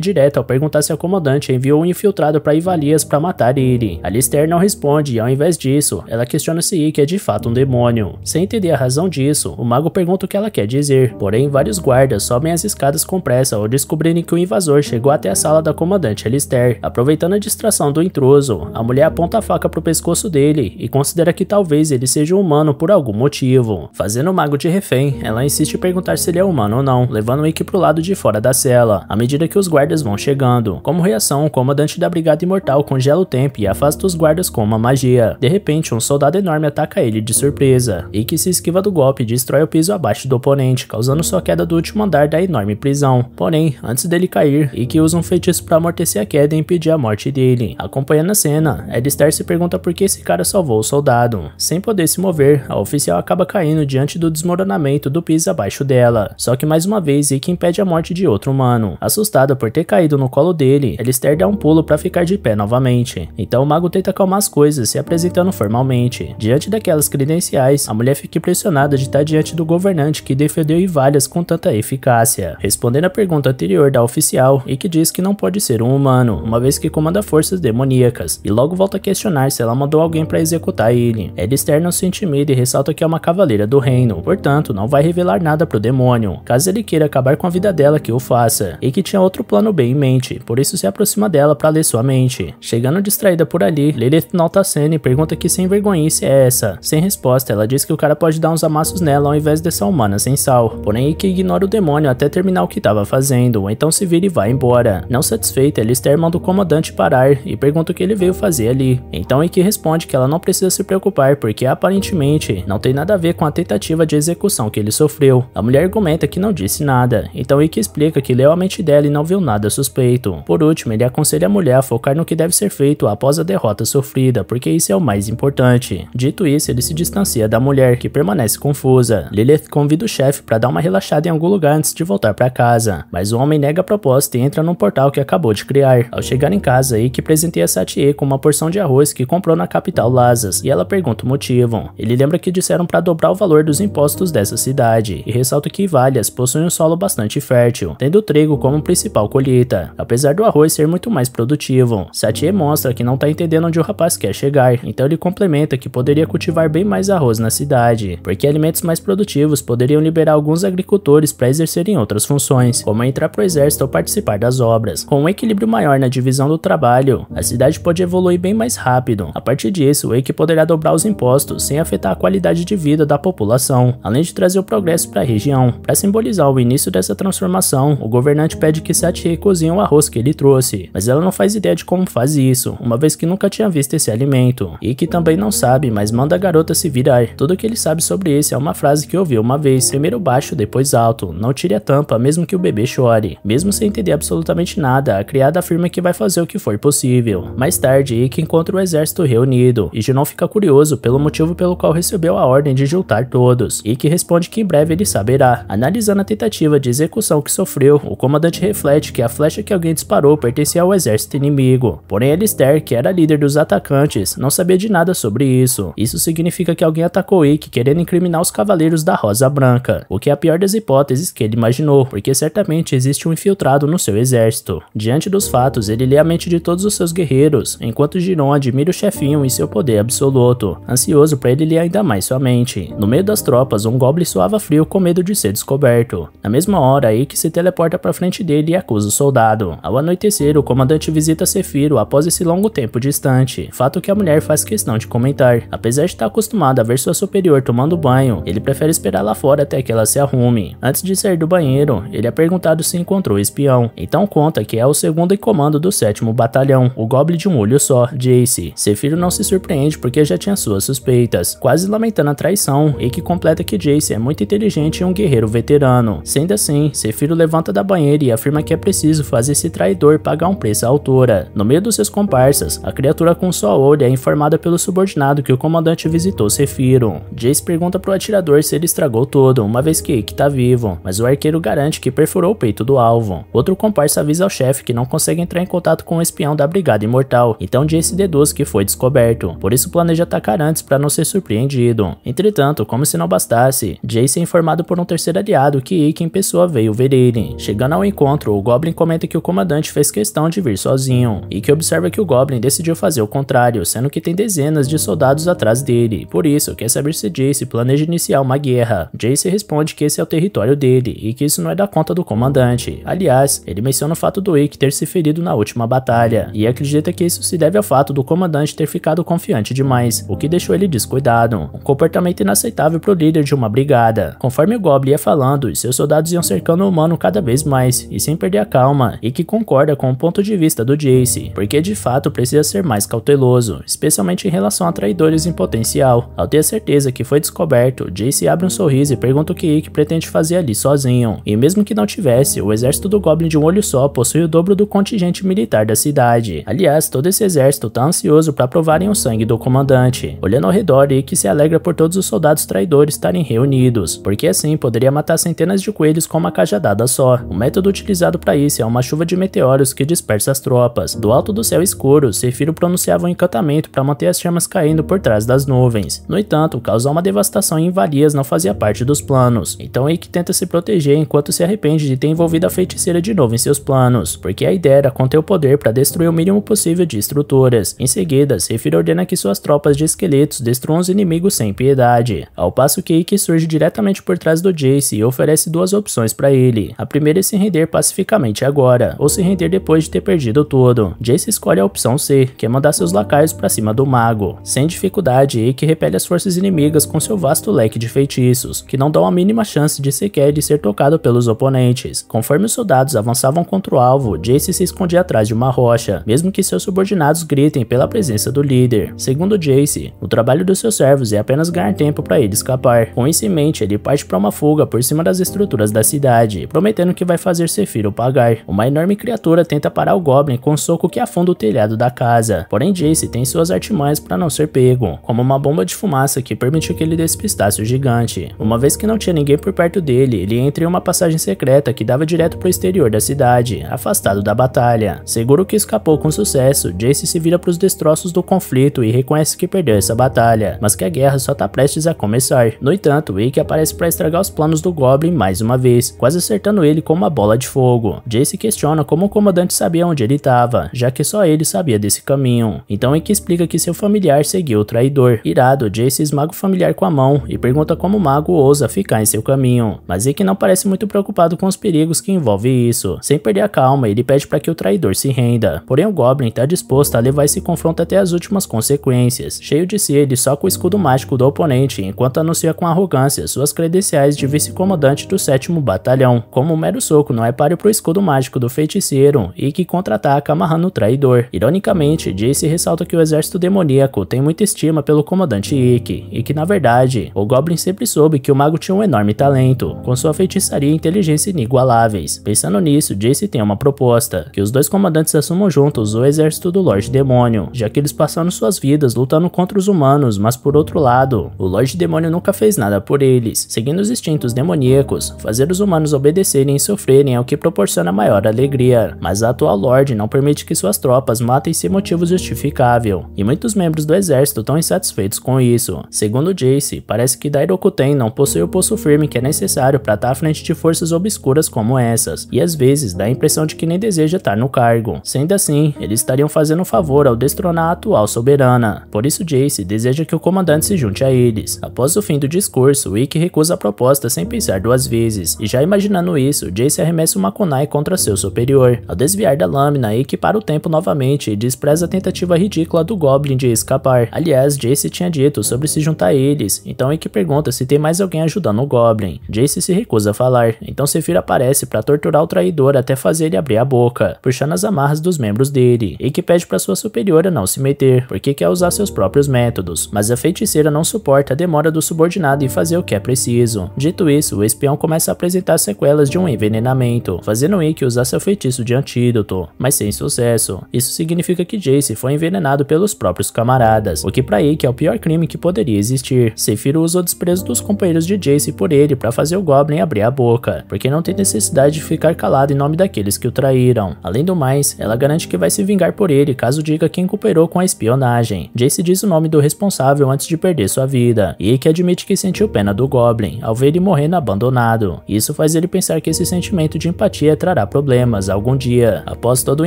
direto ao perguntar se a comandante enviou um infiltrado para Ivalias para matar Iri. Alistair não responde e ao invés disso, ela questiona se Ikki é de fato um demônio. Sem entender a razão disso, o mago pergunta o que ela quer dizer, porém vários guardas sobem as escadas com pressa ao descobrirem que o invasor chegou até a sala da comandante Alistair. Aproveitando a distração do intruso, a mulher aponta a faca pro pescoço dele e considera que talvez ele seja humano por algum motivo. Fazendo o mago de refém, ela insiste em perguntar se ele é humano ou não, levando o Ikki pro lado de fora da cela, à medida que os guardas vão chegando. Como reação, o comandante da Brigada Imortal congela o tempo e afasta os guardas com uma magia. De repente, um soldado enorme ataca ele de surpresa. Ikki se esquiva do golpe e destrói o piso abaixo do oponente, causando sua queda do último andar da enorme prisão. Porém, antes dele cair, Ikki usa um feitiço para amortecer a queda e impedir a morte dele. Acompanhando a cena, Ed Star se pergunta por que esse cara salvou o soldado. Sem poder se mover, a oficial acaba caindo diante do desmoronamento do piso abaixo dela. Só que mais uma vez Zeke impede a morte de outro humano. Assustada por ter caído no colo dele, Alistair dá um pulo para ficar de pé novamente. Então o mago tenta acalmar as coisas, se apresentando formalmente. Diante daquelas credenciais, a mulher fica impressionada de estar diante do governante que defendeu Ivalhas com tanta eficácia. Respondendo à pergunta anterior da oficial, e que diz que não pode ser um humano, uma vez que comanda forças demoníacas, e logo volta a questionar se ela mandou alguém para executar ele. Alistair não se intimida e ressalta que é uma cavaleira do reino, portanto não vai revelar nada pro demônio demônio. Caso ele queira acabar com a vida dela, que o faça. E que tinha outro plano bem em mente, por isso se aproxima dela para ler sua mente. Chegando distraída por ali, Lilith nota a cena e pergunta que sem vergonhice é essa. Sem resposta, ela diz que o cara pode dar uns amassos nela ao invés dessa humana sem sal. Porém, Ikki ignora o demônio até terminar o que estava fazendo, ou então se vira e vai embora. Não satisfeita, ela está irmã do comandante parar e pergunta o que ele veio fazer ali. Então Ikki responde que ela não precisa se preocupar, porque aparentemente não tem nada a ver com a tentativa de execução que ele sofreu. A mulher argumenta que não disse nada, então Ikki explica que leu a mente dela e não viu nada suspeito. Por último, ele aconselha a mulher a focar no que deve ser feito após a derrota sofrida, porque isso é o mais importante. Dito isso, ele se distancia da mulher, que permanece confusa. Lilith convida o chefe para dar uma relaxada em algum lugar antes de voltar para casa, mas o homem nega a proposta e entra num portal que acabou de criar. Ao chegar em casa, Ikki presenteia Satie com uma porção de arroz que comprou na capital Lazas, e ela pergunta o motivo. Ele lembra que disseram para dobrar o valor dos impostos dessa cidade, e ressalta que Valias possui um solo bastante fértil, tendo o trigo como principal colheita, apesar do arroz ser muito mais produtivo. Satie mostra que não está entendendo onde o rapaz quer chegar, então ele complementa que poderia cultivar bem mais arroz na cidade, porque alimentos mais produtivos poderiam liberar alguns agricultores para exercerem outras funções, como entrar para o exército ou participar das obras. Com um equilíbrio maior na divisão do trabalho, a cidade pode evoluir bem mais rápido. A partir disso, o EIC poderá dobrar os impostos sem afetar a qualidade de vida da população, além de trazer o progresso para a região para simbolizar o início dessa transformação, o governante pede que Satie cozinhe o arroz que ele trouxe, mas ela não faz ideia de como faz isso, uma vez que nunca tinha visto esse alimento. E que também não sabe, mas manda a garota se virar. Tudo que ele sabe sobre esse é uma frase que ouviu uma vez, primeiro baixo, depois alto. Não tire a tampa, mesmo que o bebê chore. Mesmo sem entender absolutamente nada, a criada afirma que vai fazer o que for possível. Mais tarde, Ikki encontra o exército reunido, e Jinon fica curioso pelo motivo pelo qual recebeu a ordem de juntar todos. Ikki responde que em breve ele saberá atirar. Analisando a tentativa de execução que sofreu, o comandante reflete que a flecha que alguém disparou pertencia ao exército inimigo. Porém, Alistair, que era líder dos atacantes, não sabia de nada sobre isso. Isso significa que alguém atacou Ike querendo incriminar os cavaleiros da Rosa Branca, o que é a pior das hipóteses que ele imaginou, porque certamente existe um infiltrado no seu exército. Diante dos fatos, ele lê a mente de todos os seus guerreiros, enquanto Giron admira o chefinho e seu poder absoluto, ansioso para ele ler ainda mais sua mente. No meio das tropas, um goblin suava frio com medo de de ser descoberto. Na mesma hora, Ike se teleporta para frente dele e acusa o soldado. Ao anoitecer, o comandante visita Cefiro após esse longo tempo distante, fato que a mulher faz questão de comentar. Apesar de estar acostumada a ver sua superior tomando banho, ele prefere esperar lá fora até que ela se arrume. Antes de sair do banheiro, ele é perguntado se encontrou o espião, então conta que é o segundo em comando do sétimo Batalhão, o Goblin de um olho só, Jace. Cefiro não se surpreende porque já tinha suas suspeitas, quase lamentando a traição, e que completa que Jace é muito inteligente e um guerreiro guerreiro veterano. Sendo assim, Sefiro levanta da banheira e afirma que é preciso fazer esse traidor pagar um preço à altura. No meio dos seus comparsas, a criatura com só olho é informada pelo subordinado que o comandante visitou Sefiro. Jace pergunta pro atirador se ele estragou todo, uma vez que Ike tá vivo, mas o arqueiro garante que perfurou o peito do alvo. Outro comparsa avisa ao chefe que não consegue entrar em contato com o espião da Brigada Imortal, então Jace deduz que foi descoberto. Por isso planeja atacar antes para não ser surpreendido. Entretanto, como se não bastasse, Jace é informado por um terceiro aliado que Ike em pessoa veio ver ele. Chegando ao encontro, o Goblin comenta que o comandante fez questão de vir sozinho, e que observa que o Goblin decidiu fazer o contrário, sendo que tem dezenas de soldados atrás dele, por isso quer saber se Jace planeja iniciar uma guerra. Jace responde que esse é o território dele, e que isso não é da conta do comandante. Aliás, ele menciona o fato do Ike ter se ferido na última batalha, e acredita que isso se deve ao fato do comandante ter ficado confiante demais, o que deixou ele descuidado, um comportamento inaceitável para o líder de uma brigada. Conforme o Goblin Nobre falando, e seus soldados iam cercando o humano cada vez mais, e sem perder a calma, e que concorda com o ponto de vista do Jace, porque de fato precisa ser mais cauteloso, especialmente em relação a traidores em potencial. Ao ter certeza que foi descoberto, Jace abre um sorriso e pergunta o que Ikki pretende fazer ali sozinho, e mesmo que não tivesse, o exército do Goblin de um olho só possui o dobro do contingente militar da cidade. Aliás, todo esse exército tá ansioso para provarem o sangue do comandante. Olhando ao redor, Ikki se alegra por todos os soldados traidores estarem reunidos, porque assim poder poderia matar centenas de coelhos com uma cajadada só. O método utilizado para isso é uma chuva de meteoros que dispersa as tropas. Do alto do céu escuro, Sefiro pronunciava um encantamento para manter as chamas caindo por trás das nuvens. No entanto, causar uma devastação em Varias não fazia parte dos planos, então Eik tenta se proteger enquanto se arrepende de ter envolvido a feiticeira de novo em seus planos, porque a ideia era conter o poder para destruir o mínimo possível de estruturas. Em seguida, Sefiro ordena que suas tropas de esqueletos destruam os inimigos sem piedade, ao passo que Eik surge diretamente por trás do Jace e oferece duas opções para ele. A primeira é se render pacificamente agora, ou se render depois de ter perdido tudo. Jace escolhe a opção C, que é mandar seus lacaios para cima do mago. Sem dificuldade, Ike repele as forças inimigas com seu vasto leque de feitiços, que não dão a mínima chance de sequer de ser tocado pelos oponentes. Conforme os soldados avançavam contra o alvo, Jace se escondia atrás de uma rocha, mesmo que seus subordinados gritem pela presença do líder. Segundo Jace, o trabalho dos seus servos é apenas ganhar tempo para ele escapar. Com isso em mente, ele parte para uma fuga por cima das estruturas da cidade, prometendo que vai fazer Sephiro pagar. Uma enorme criatura tenta parar o Goblin com um soco que afunda o telhado da casa, porém Jace tem suas artimanhas para não ser pego, como uma bomba de fumaça que permitiu que ele despistasse o gigante. Uma vez que não tinha ninguém por perto dele, ele entra em uma passagem secreta que dava direto para o exterior da cidade, afastado da batalha. Seguro que escapou com sucesso, Jace se vira para os destroços do conflito e reconhece que perdeu essa batalha, mas que a guerra só está prestes a começar. No entanto, Ike aparece para estragar os planos do Goblin mais uma vez, quase acertando ele com uma bola de fogo. Jace questiona como o comandante sabia onde ele estava, já que só ele sabia desse caminho. Então Ikki é explica que seu familiar seguiu o traidor. Irado, Jace esmaga o familiar com a mão e pergunta como o mago ousa ficar em seu caminho, mas Ikki é não parece muito preocupado com os perigos que envolve isso. Sem perder a calma, ele pede para que o traidor se renda, porém o Goblin está disposto a levar esse confronto até as últimas consequências. Cheio de si, ele soca o escudo mágico do oponente enquanto anuncia com arrogância suas credenciais de vice-comandante do 7 Batalhão, como um mero soco não é páreo para o escudo mágico do feiticeiro e que contra-ataca amarrando o traidor. Ironicamente, Jace ressalta que o exército demoníaco tem muita estima pelo comandante Ikki, e que na verdade, o Goblin sempre soube que o mago tinha um enorme talento, com sua feitiçaria e inteligência inigualáveis. Pensando nisso, Jace tem uma proposta, que os dois comandantes assumam juntos o exército do Lorde Demônio, já que eles passaram suas vidas lutando contra os humanos, mas por outro lado, o Lorde Demônio nunca fez nada por eles, seguindo instintos instintos demoníacos, fazer os humanos obedecerem e sofrerem é o que proporciona maior alegria, mas a atual Lorde não permite que suas tropas matem sem motivo justificável, e muitos membros do exército estão insatisfeitos com isso. Segundo Jace, parece que Dairokuten não possui o poço firme que é necessário para estar tá à frente de forças obscuras como essas, e às vezes dá a impressão de que nem deseja estar no cargo. Sendo assim, eles estariam fazendo um favor ao destronar a atual soberana. Por isso Jace deseja que o comandante se junte a eles. Após o fim do discurso, Wick recusa a proposta resposta sem pensar duas vezes, e já imaginando isso, Jace arremessa uma kunai contra seu superior. Ao desviar da lâmina, Ikki para o tempo novamente e despreza a tentativa ridícula do Goblin de escapar. Aliás, Jace tinha dito sobre se juntar a eles, então Ikki pergunta se tem mais alguém ajudando o Goblin. Jace se recusa a falar, então Sephiroth aparece para torturar o traidor até fazer ele abrir a boca, puxando as amarras dos membros dele, Ikki pede para sua superiora não se meter, porque quer usar seus próprios métodos, mas a feiticeira não suporta a demora do subordinado em fazer o que é preciso. De Dito isso, o espião começa a apresentar sequelas de um envenenamento, fazendo Ike usar seu feitiço de antídoto, mas sem sucesso. Isso significa que Jace foi envenenado pelos próprios camaradas, o que para Ike é o pior crime que poderia existir. usa usou desprezo dos companheiros de Jace por ele para fazer o Goblin abrir a boca, porque não tem necessidade de ficar calado em nome daqueles que o traíram. Além do mais, ela garante que vai se vingar por ele caso diga quem cooperou com a espionagem. Jace diz o nome do responsável antes de perder sua vida, e Ike admite que sentiu pena do Goblin, ao ver ele morrendo abandonado. Isso faz ele pensar que esse sentimento de empatia trará problemas algum dia. Após todo o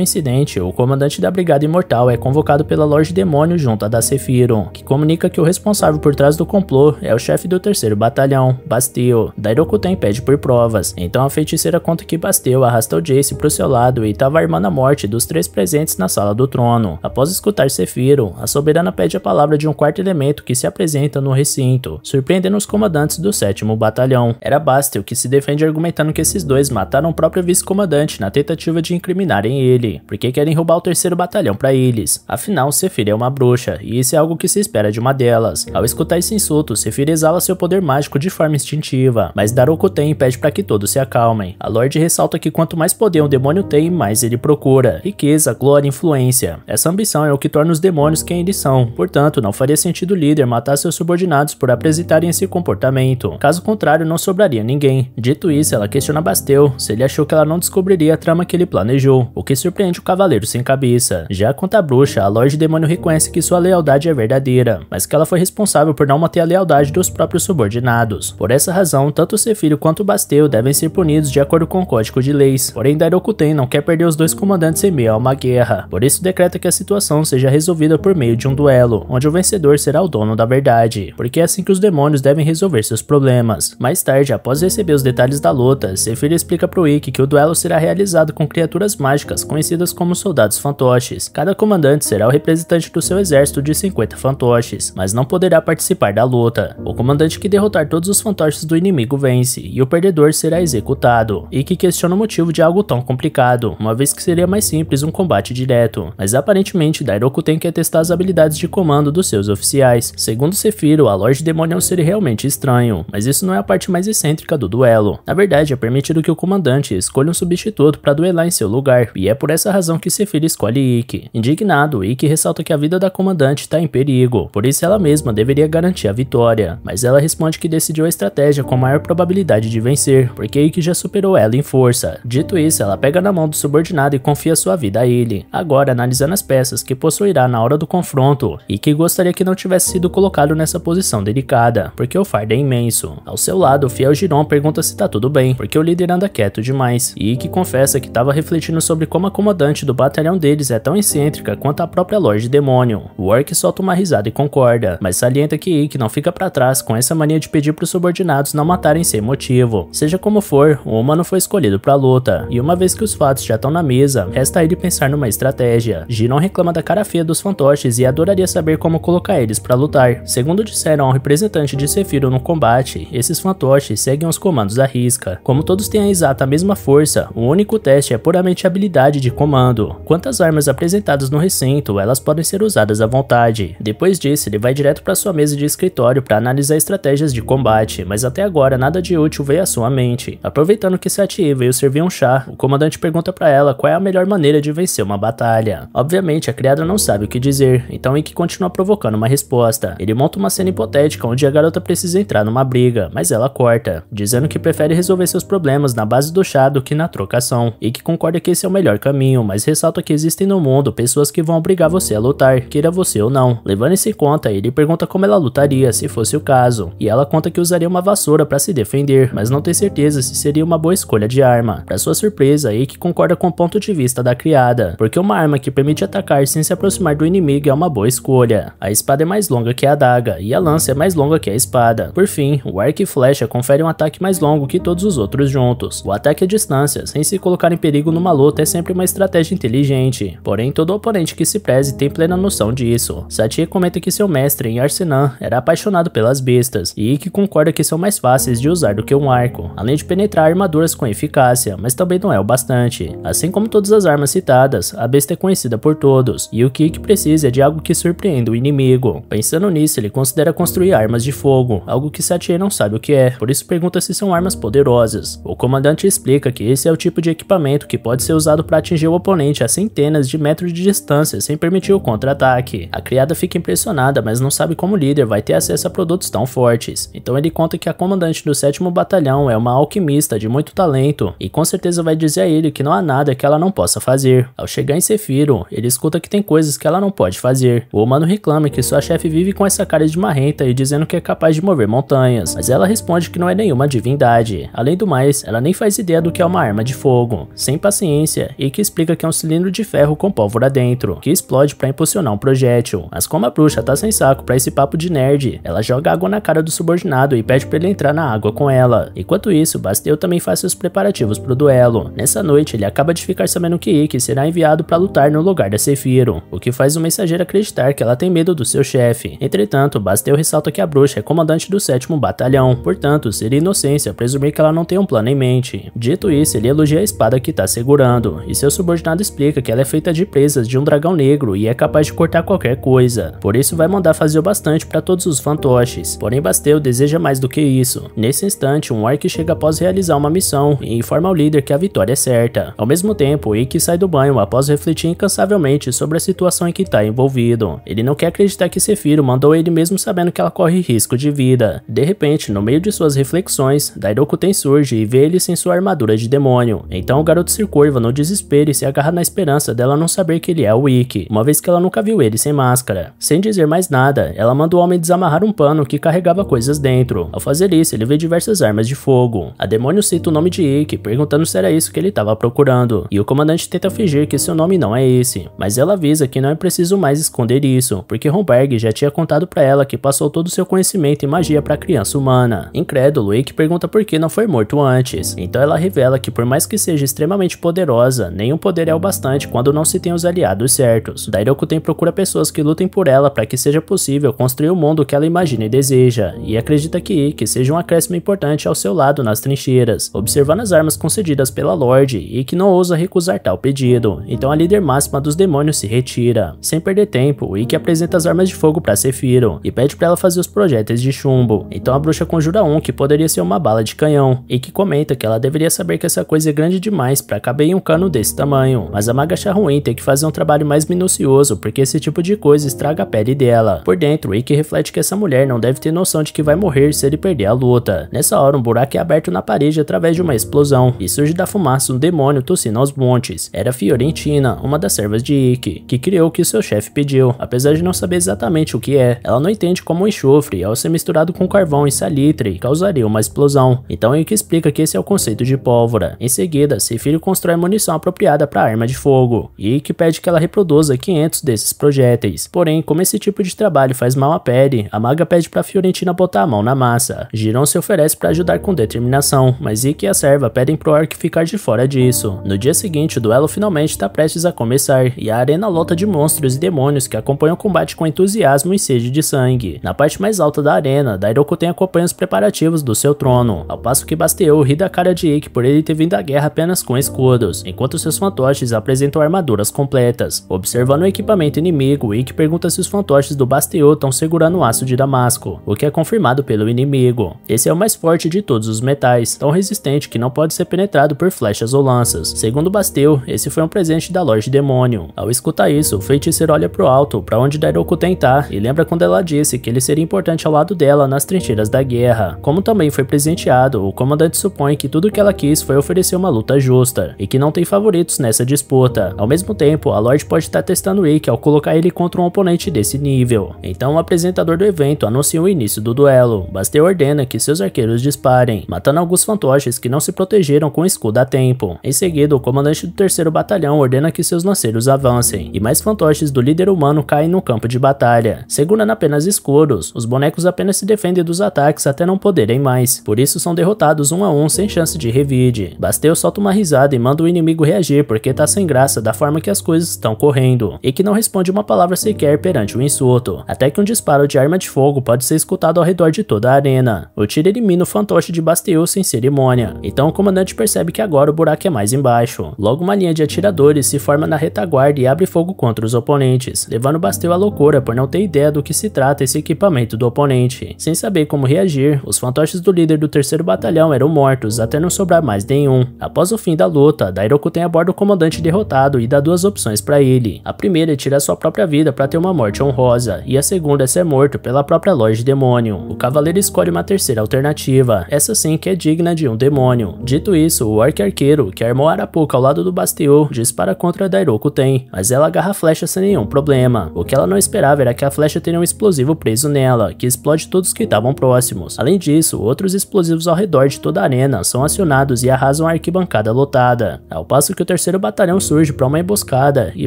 incidente, o comandante da Brigada Imortal é convocado pela Lorde Demônio junto a da Sephiron, que comunica que o responsável por trás do complô é o chefe do terceiro batalhão, Bastille. Dairokuten pede por provas, então a feiticeira conta que Bastille arrastou Jace o seu lado e estava armando a morte dos três presentes na sala do trono. Após escutar Sephiron, a soberana pede a palavra de um quarto elemento que se apresenta no recinto, surpreendendo os comandantes do sétimo batalhão batalhão. Era Bastel que se defende argumentando que esses dois mataram o próprio vice-comandante na tentativa de incriminarem ele, porque querem roubar o terceiro batalhão para eles. Afinal, Sephiroth é uma bruxa, e isso é algo que se espera de uma delas. Ao escutar esse insulto, Sephiroth exala seu poder mágico de forma instintiva, mas Darokoten pede para que todos se acalmem. A Lorde ressalta que quanto mais poder um demônio tem, mais ele procura. Riqueza, glória, influência. Essa ambição é o que torna os demônios quem eles são. Portanto, não faria sentido o líder matar seus subordinados por apresentarem esse comportamento. Caso contrário, contrário, não sobraria ninguém. Dito isso, ela questiona Basteu se ele achou que ela não descobriria a trama que ele planejou, o que surpreende o Cavaleiro Sem Cabeça. Já quanto à bruxa, a Lorde Demônio reconhece que sua lealdade é verdadeira, mas que ela foi responsável por não manter a lealdade dos próprios subordinados. Por essa razão, tanto filho quanto Basteu devem ser punidos de acordo com o Código de Leis, porém Darokuten não quer perder os dois comandantes em meio a uma guerra, por isso decreta que a situação seja resolvida por meio de um duelo, onde o vencedor será o dono da verdade, porque é assim que os demônios devem resolver seus problemas. Mais tarde, após receber os detalhes da luta, Sephiroth explica para Ikki que o duelo será realizado com criaturas mágicas conhecidas como soldados fantoches. Cada comandante será o representante do seu exército de 50 fantoches, mas não poderá participar da luta. O comandante que derrotar todos os fantoches do inimigo vence, e o perdedor será executado. Ikki questiona o motivo de algo tão complicado, uma vez que seria mais simples um combate direto, mas aparentemente Dairoku tem que testar as habilidades de comando dos seus oficiais. Segundo Sephiroth, a Lorde Demônio é um ser realmente estranho, mas isso não é parte mais excêntrica do duelo. Na verdade, é permitido que o comandante escolha um substituto para duelar em seu lugar, e é por essa razão que Sephiroth escolhe Ikki. Indignado, Ikki ressalta que a vida da comandante está em perigo, por isso ela mesma deveria garantir a vitória, mas ela responde que decidiu a estratégia com maior probabilidade de vencer, porque Ikki já superou ela em força. Dito isso, ela pega na mão do subordinado e confia sua vida a ele. Agora, analisando as peças que possuirá na hora do confronto, Ikki gostaria que não tivesse sido colocado nessa posição delicada, porque o fardo é imenso. Ao seu seu lado, o fiel Giron pergunta se tá tudo bem, porque o líder anda quieto demais, e que confessa que estava refletindo sobre como a comandante do batalhão deles é tão excêntrica quanto a própria Lorde Demônio. Orc solta uma risada e concorda, mas salienta que Ikki não fica para trás com essa mania de pedir pros subordinados não matarem sem motivo. Seja como for, o humano foi escolhido pra luta, e uma vez que os fatos já estão na mesa, resta ele pensar numa estratégia. Giron reclama da cara feia dos fantoches e adoraria saber como colocar eles pra lutar. Segundo disseram ao representante de Sephiroth no combate, esses fantoches tocha e seguem os comandos à risca. Como todos têm a exata mesma força, o único teste é puramente habilidade de comando. Quantas armas apresentadas no recinto, elas podem ser usadas à vontade. Depois disso, ele vai direto para sua mesa de escritório para analisar estratégias de combate, mas até agora nada de útil veio à sua mente. Aproveitando que e veio servir um chá, o comandante pergunta para ela qual é a melhor maneira de vencer uma batalha. Obviamente, a criada não sabe o que dizer, então Ikki continua provocando uma resposta. Ele monta uma cena hipotética onde a garota precisa entrar numa briga, mas ela ela corta, dizendo que prefere resolver seus problemas na base do chá do que na trocação, e que concorda que esse é o melhor caminho, mas ressalta que existem no mundo pessoas que vão obrigar você a lutar, queira você ou não. Levando isso em conta, ele pergunta como ela lutaria se fosse o caso, e ela conta que usaria uma vassoura para se defender, mas não tem certeza se seria uma boa escolha de arma. Para sua surpresa, que concorda com o ponto de vista da criada, porque uma arma que permite atacar sem se aproximar do inimigo é uma boa escolha. A espada é mais longa que a adaga, e a lança é mais longa que a espada. Por fim, o arco e flecha confere um ataque mais longo que todos os outros juntos. O ataque à distância, sem se colocar em perigo numa luta, é sempre uma estratégia inteligente. Porém, todo oponente que se preze tem plena noção disso. Satie comenta que seu mestre, em Arsenan, era apaixonado pelas bestas, e que concorda que são mais fáceis de usar do que um arco, além de penetrar armaduras com eficácia, mas também não é o bastante. Assim como todas as armas citadas, a besta é conhecida por todos, e o Kik precisa é de algo que surpreenda o inimigo. Pensando nisso, ele considera construir armas de fogo, algo que Satie não sabe o que é é, por isso pergunta se são armas poderosas. O comandante explica que esse é o tipo de equipamento que pode ser usado para atingir o oponente a centenas de metros de distância sem permitir o contra-ataque. A criada fica impressionada, mas não sabe como o líder vai ter acesso a produtos tão fortes. Então ele conta que a comandante do 7 Batalhão é uma alquimista de muito talento e com certeza vai dizer a ele que não há nada que ela não possa fazer. Ao chegar em Sefiro, ele escuta que tem coisas que ela não pode fazer. O humano reclama que sua chefe vive com essa cara de marrenta e dizendo que é capaz de mover montanhas, mas ela responde que não é nenhuma divindade. Além do mais, ela nem faz ideia do que é uma arma de fogo, sem paciência, e que explica que é um cilindro de ferro com pólvora dentro, que explode para impulsionar um projétil. Mas como a bruxa tá sem saco para esse papo de nerd, ela joga água na cara do subordinado e pede para ele entrar na água com ela. Enquanto isso, Basteu também faz seus preparativos para o duelo. Nessa noite, ele acaba de ficar sabendo que Ikki será enviado para lutar no lugar da Sephiro, o que faz o mensageiro acreditar que ela tem medo do seu chefe. Entretanto, Basteu ressalta que a bruxa é comandante do sétimo batalhão, portanto, seria inocência presumir que ela não tem um plano em mente. Dito isso, ele elogia a espada que está segurando, e seu subordinado explica que ela é feita de presas de um dragão negro e é capaz de cortar qualquer coisa, por isso vai mandar fazer o bastante para todos os fantoches, porém Basteu deseja mais do que isso. Nesse instante, um orc chega após realizar uma missão e informa ao líder que a vitória é certa. Ao mesmo tempo, Ikki sai do banho após refletir incansavelmente sobre a situação em que está envolvido. Ele não quer acreditar que Sephiroth mandou ele mesmo sabendo que ela corre risco de vida. De repente, no meio de suas reflexões, Dairokuten surge e vê ele sem sua armadura de demônio. Então o garoto se curva no desespero e se agarra na esperança dela não saber que ele é o Ikki, uma vez que ela nunca viu ele sem máscara. Sem dizer mais nada, ela manda o homem desamarrar um pano que carregava coisas dentro. Ao fazer isso, ele vê diversas armas de fogo. A demônio cita o nome de Ikki, perguntando se era isso que ele estava procurando, e o comandante tenta fingir que seu nome não é esse, mas ela avisa que não é preciso mais esconder isso, porque Romberg já tinha contado para ela que passou todo o seu conhecimento em magia para a criança humana. Incrédulo, Wake pergunta por que não foi morto antes. Então ela revela que por mais que seja extremamente poderosa, nenhum poder é o bastante quando não se tem os aliados certos. Dairoku procura pessoas que lutem por ela para que seja possível construir o mundo que ela imagina e deseja, e acredita que Ikki seja um acréscimo importante ao seu lado nas trincheiras, observando as armas concedidas pela Lorde e que não ousa recusar tal pedido. Então a líder máxima dos demônios se retira. Sem perder tempo, Ikki apresenta as armas de fogo para Sephiro e pede para ela fazer os projéteis de chumbo. Então a bruxa conjura cada um que poderia ser uma bala de canhão, e que comenta que ela deveria saber que essa coisa é grande demais para caber em um cano desse tamanho, mas a maga achar ruim tem que fazer um trabalho mais minucioso, porque esse tipo de coisa estraga a pele dela. Por dentro, Ikki reflete que essa mulher não deve ter noção de que vai morrer se ele perder a luta. Nessa hora, um buraco é aberto na parede através de uma explosão, e surge da fumaça um demônio tossindo aos montes. Era Fiorentina, uma das servas de Ikki, que criou o que seu chefe pediu, apesar de não saber exatamente o que é. Ela não entende como um enxofre, ao ser misturado com carvão e salitre, causaria uma explosão, então é o que explica que esse é o conceito de pólvora. Em seguida, Sefiro constrói munição apropriada para arma de fogo, e que pede que ela reproduza 500 desses projéteis. Porém, como esse tipo de trabalho faz mal à pele, a maga pede para Fiorentina botar a mão na massa. Giron se oferece para ajudar com determinação, mas Ikki e a serva pedem pro Orc ficar de fora disso. No dia seguinte, o duelo finalmente está prestes a começar, e a arena lota de monstros e demônios que acompanham o combate com entusiasmo e sede de sangue. Na parte mais alta da arena, Dairoko tem acompanha os preparativos preparativos do seu trono, ao passo que Basteu ri da cara de Ike por ele ter vindo à guerra apenas com escudos, enquanto seus fantoches apresentam armaduras completas. Observando o equipamento inimigo, Ike pergunta se os fantoches do Basteu estão segurando o aço de Damasco, o que é confirmado pelo inimigo. Esse é o mais forte de todos os metais, tão resistente que não pode ser penetrado por flechas ou lanças. Segundo Basteu, esse foi um presente da Lorde Demônio. Ao escutar isso, o feiticeiro olha pro alto, para onde Daroku tentar, e lembra quando ela disse que ele seria importante ao lado dela nas trincheiras da guerra. Como também foi presenteado, o comandante supõe que tudo o que ela quis foi oferecer uma luta justa, e que não tem favoritos nessa disputa. Ao mesmo tempo, a Lorde pode estar testando Rick ao colocar ele contra um oponente desse nível. Então o apresentador do evento anuncia o início do duelo. Bastel ordena que seus arqueiros disparem, matando alguns fantoches que não se protegeram com escudo a tempo. Em seguida, o comandante do terceiro batalhão ordena que seus lanceiros avancem, e mais fantoches do líder humano caem no campo de batalha. Segurando apenas escudos, os bonecos apenas se defendem dos ataques até não poderem mais. Por isso são derrotados um a um sem chance de revide. Basteu solta uma risada e manda o inimigo reagir porque tá sem graça da forma que as coisas estão correndo, e que não responde uma palavra sequer perante o um insulto, até que um disparo de arma de fogo pode ser escutado ao redor de toda a arena. O tiro elimina o fantoche de Basteu sem cerimônia, então o comandante percebe que agora o buraco é mais embaixo. Logo uma linha de atiradores se forma na retaguarda e abre fogo contra os oponentes, levando Basteu à loucura por não ter ideia do que se trata esse equipamento do oponente. Sem saber como reagir, os fantoches do líder do terceiro batalhão eram mortos, até não sobrar mais nenhum. Após o fim da luta, Dairoku tem a bordo o comandante derrotado e dá duas opções para ele. A primeira é tirar sua própria vida para ter uma morte honrosa, e a segunda é ser morto pela própria loja de demônio. O cavaleiro escolhe uma terceira alternativa, essa sim que é digna de um demônio. Dito isso, o arque arqueiro, que armou Arapuca ao lado do Bastiô, dispara contra Dairoku Ten, mas ela agarra a flecha sem nenhum problema. O que ela não esperava era que a flecha teria um explosivo preso nela, que explode todos que estavam próximos. Além disso, outros explosivos ao redor de toda a arena são acionados e arrasam a arquibancada lotada, ao passo que o terceiro batalhão surge para uma emboscada e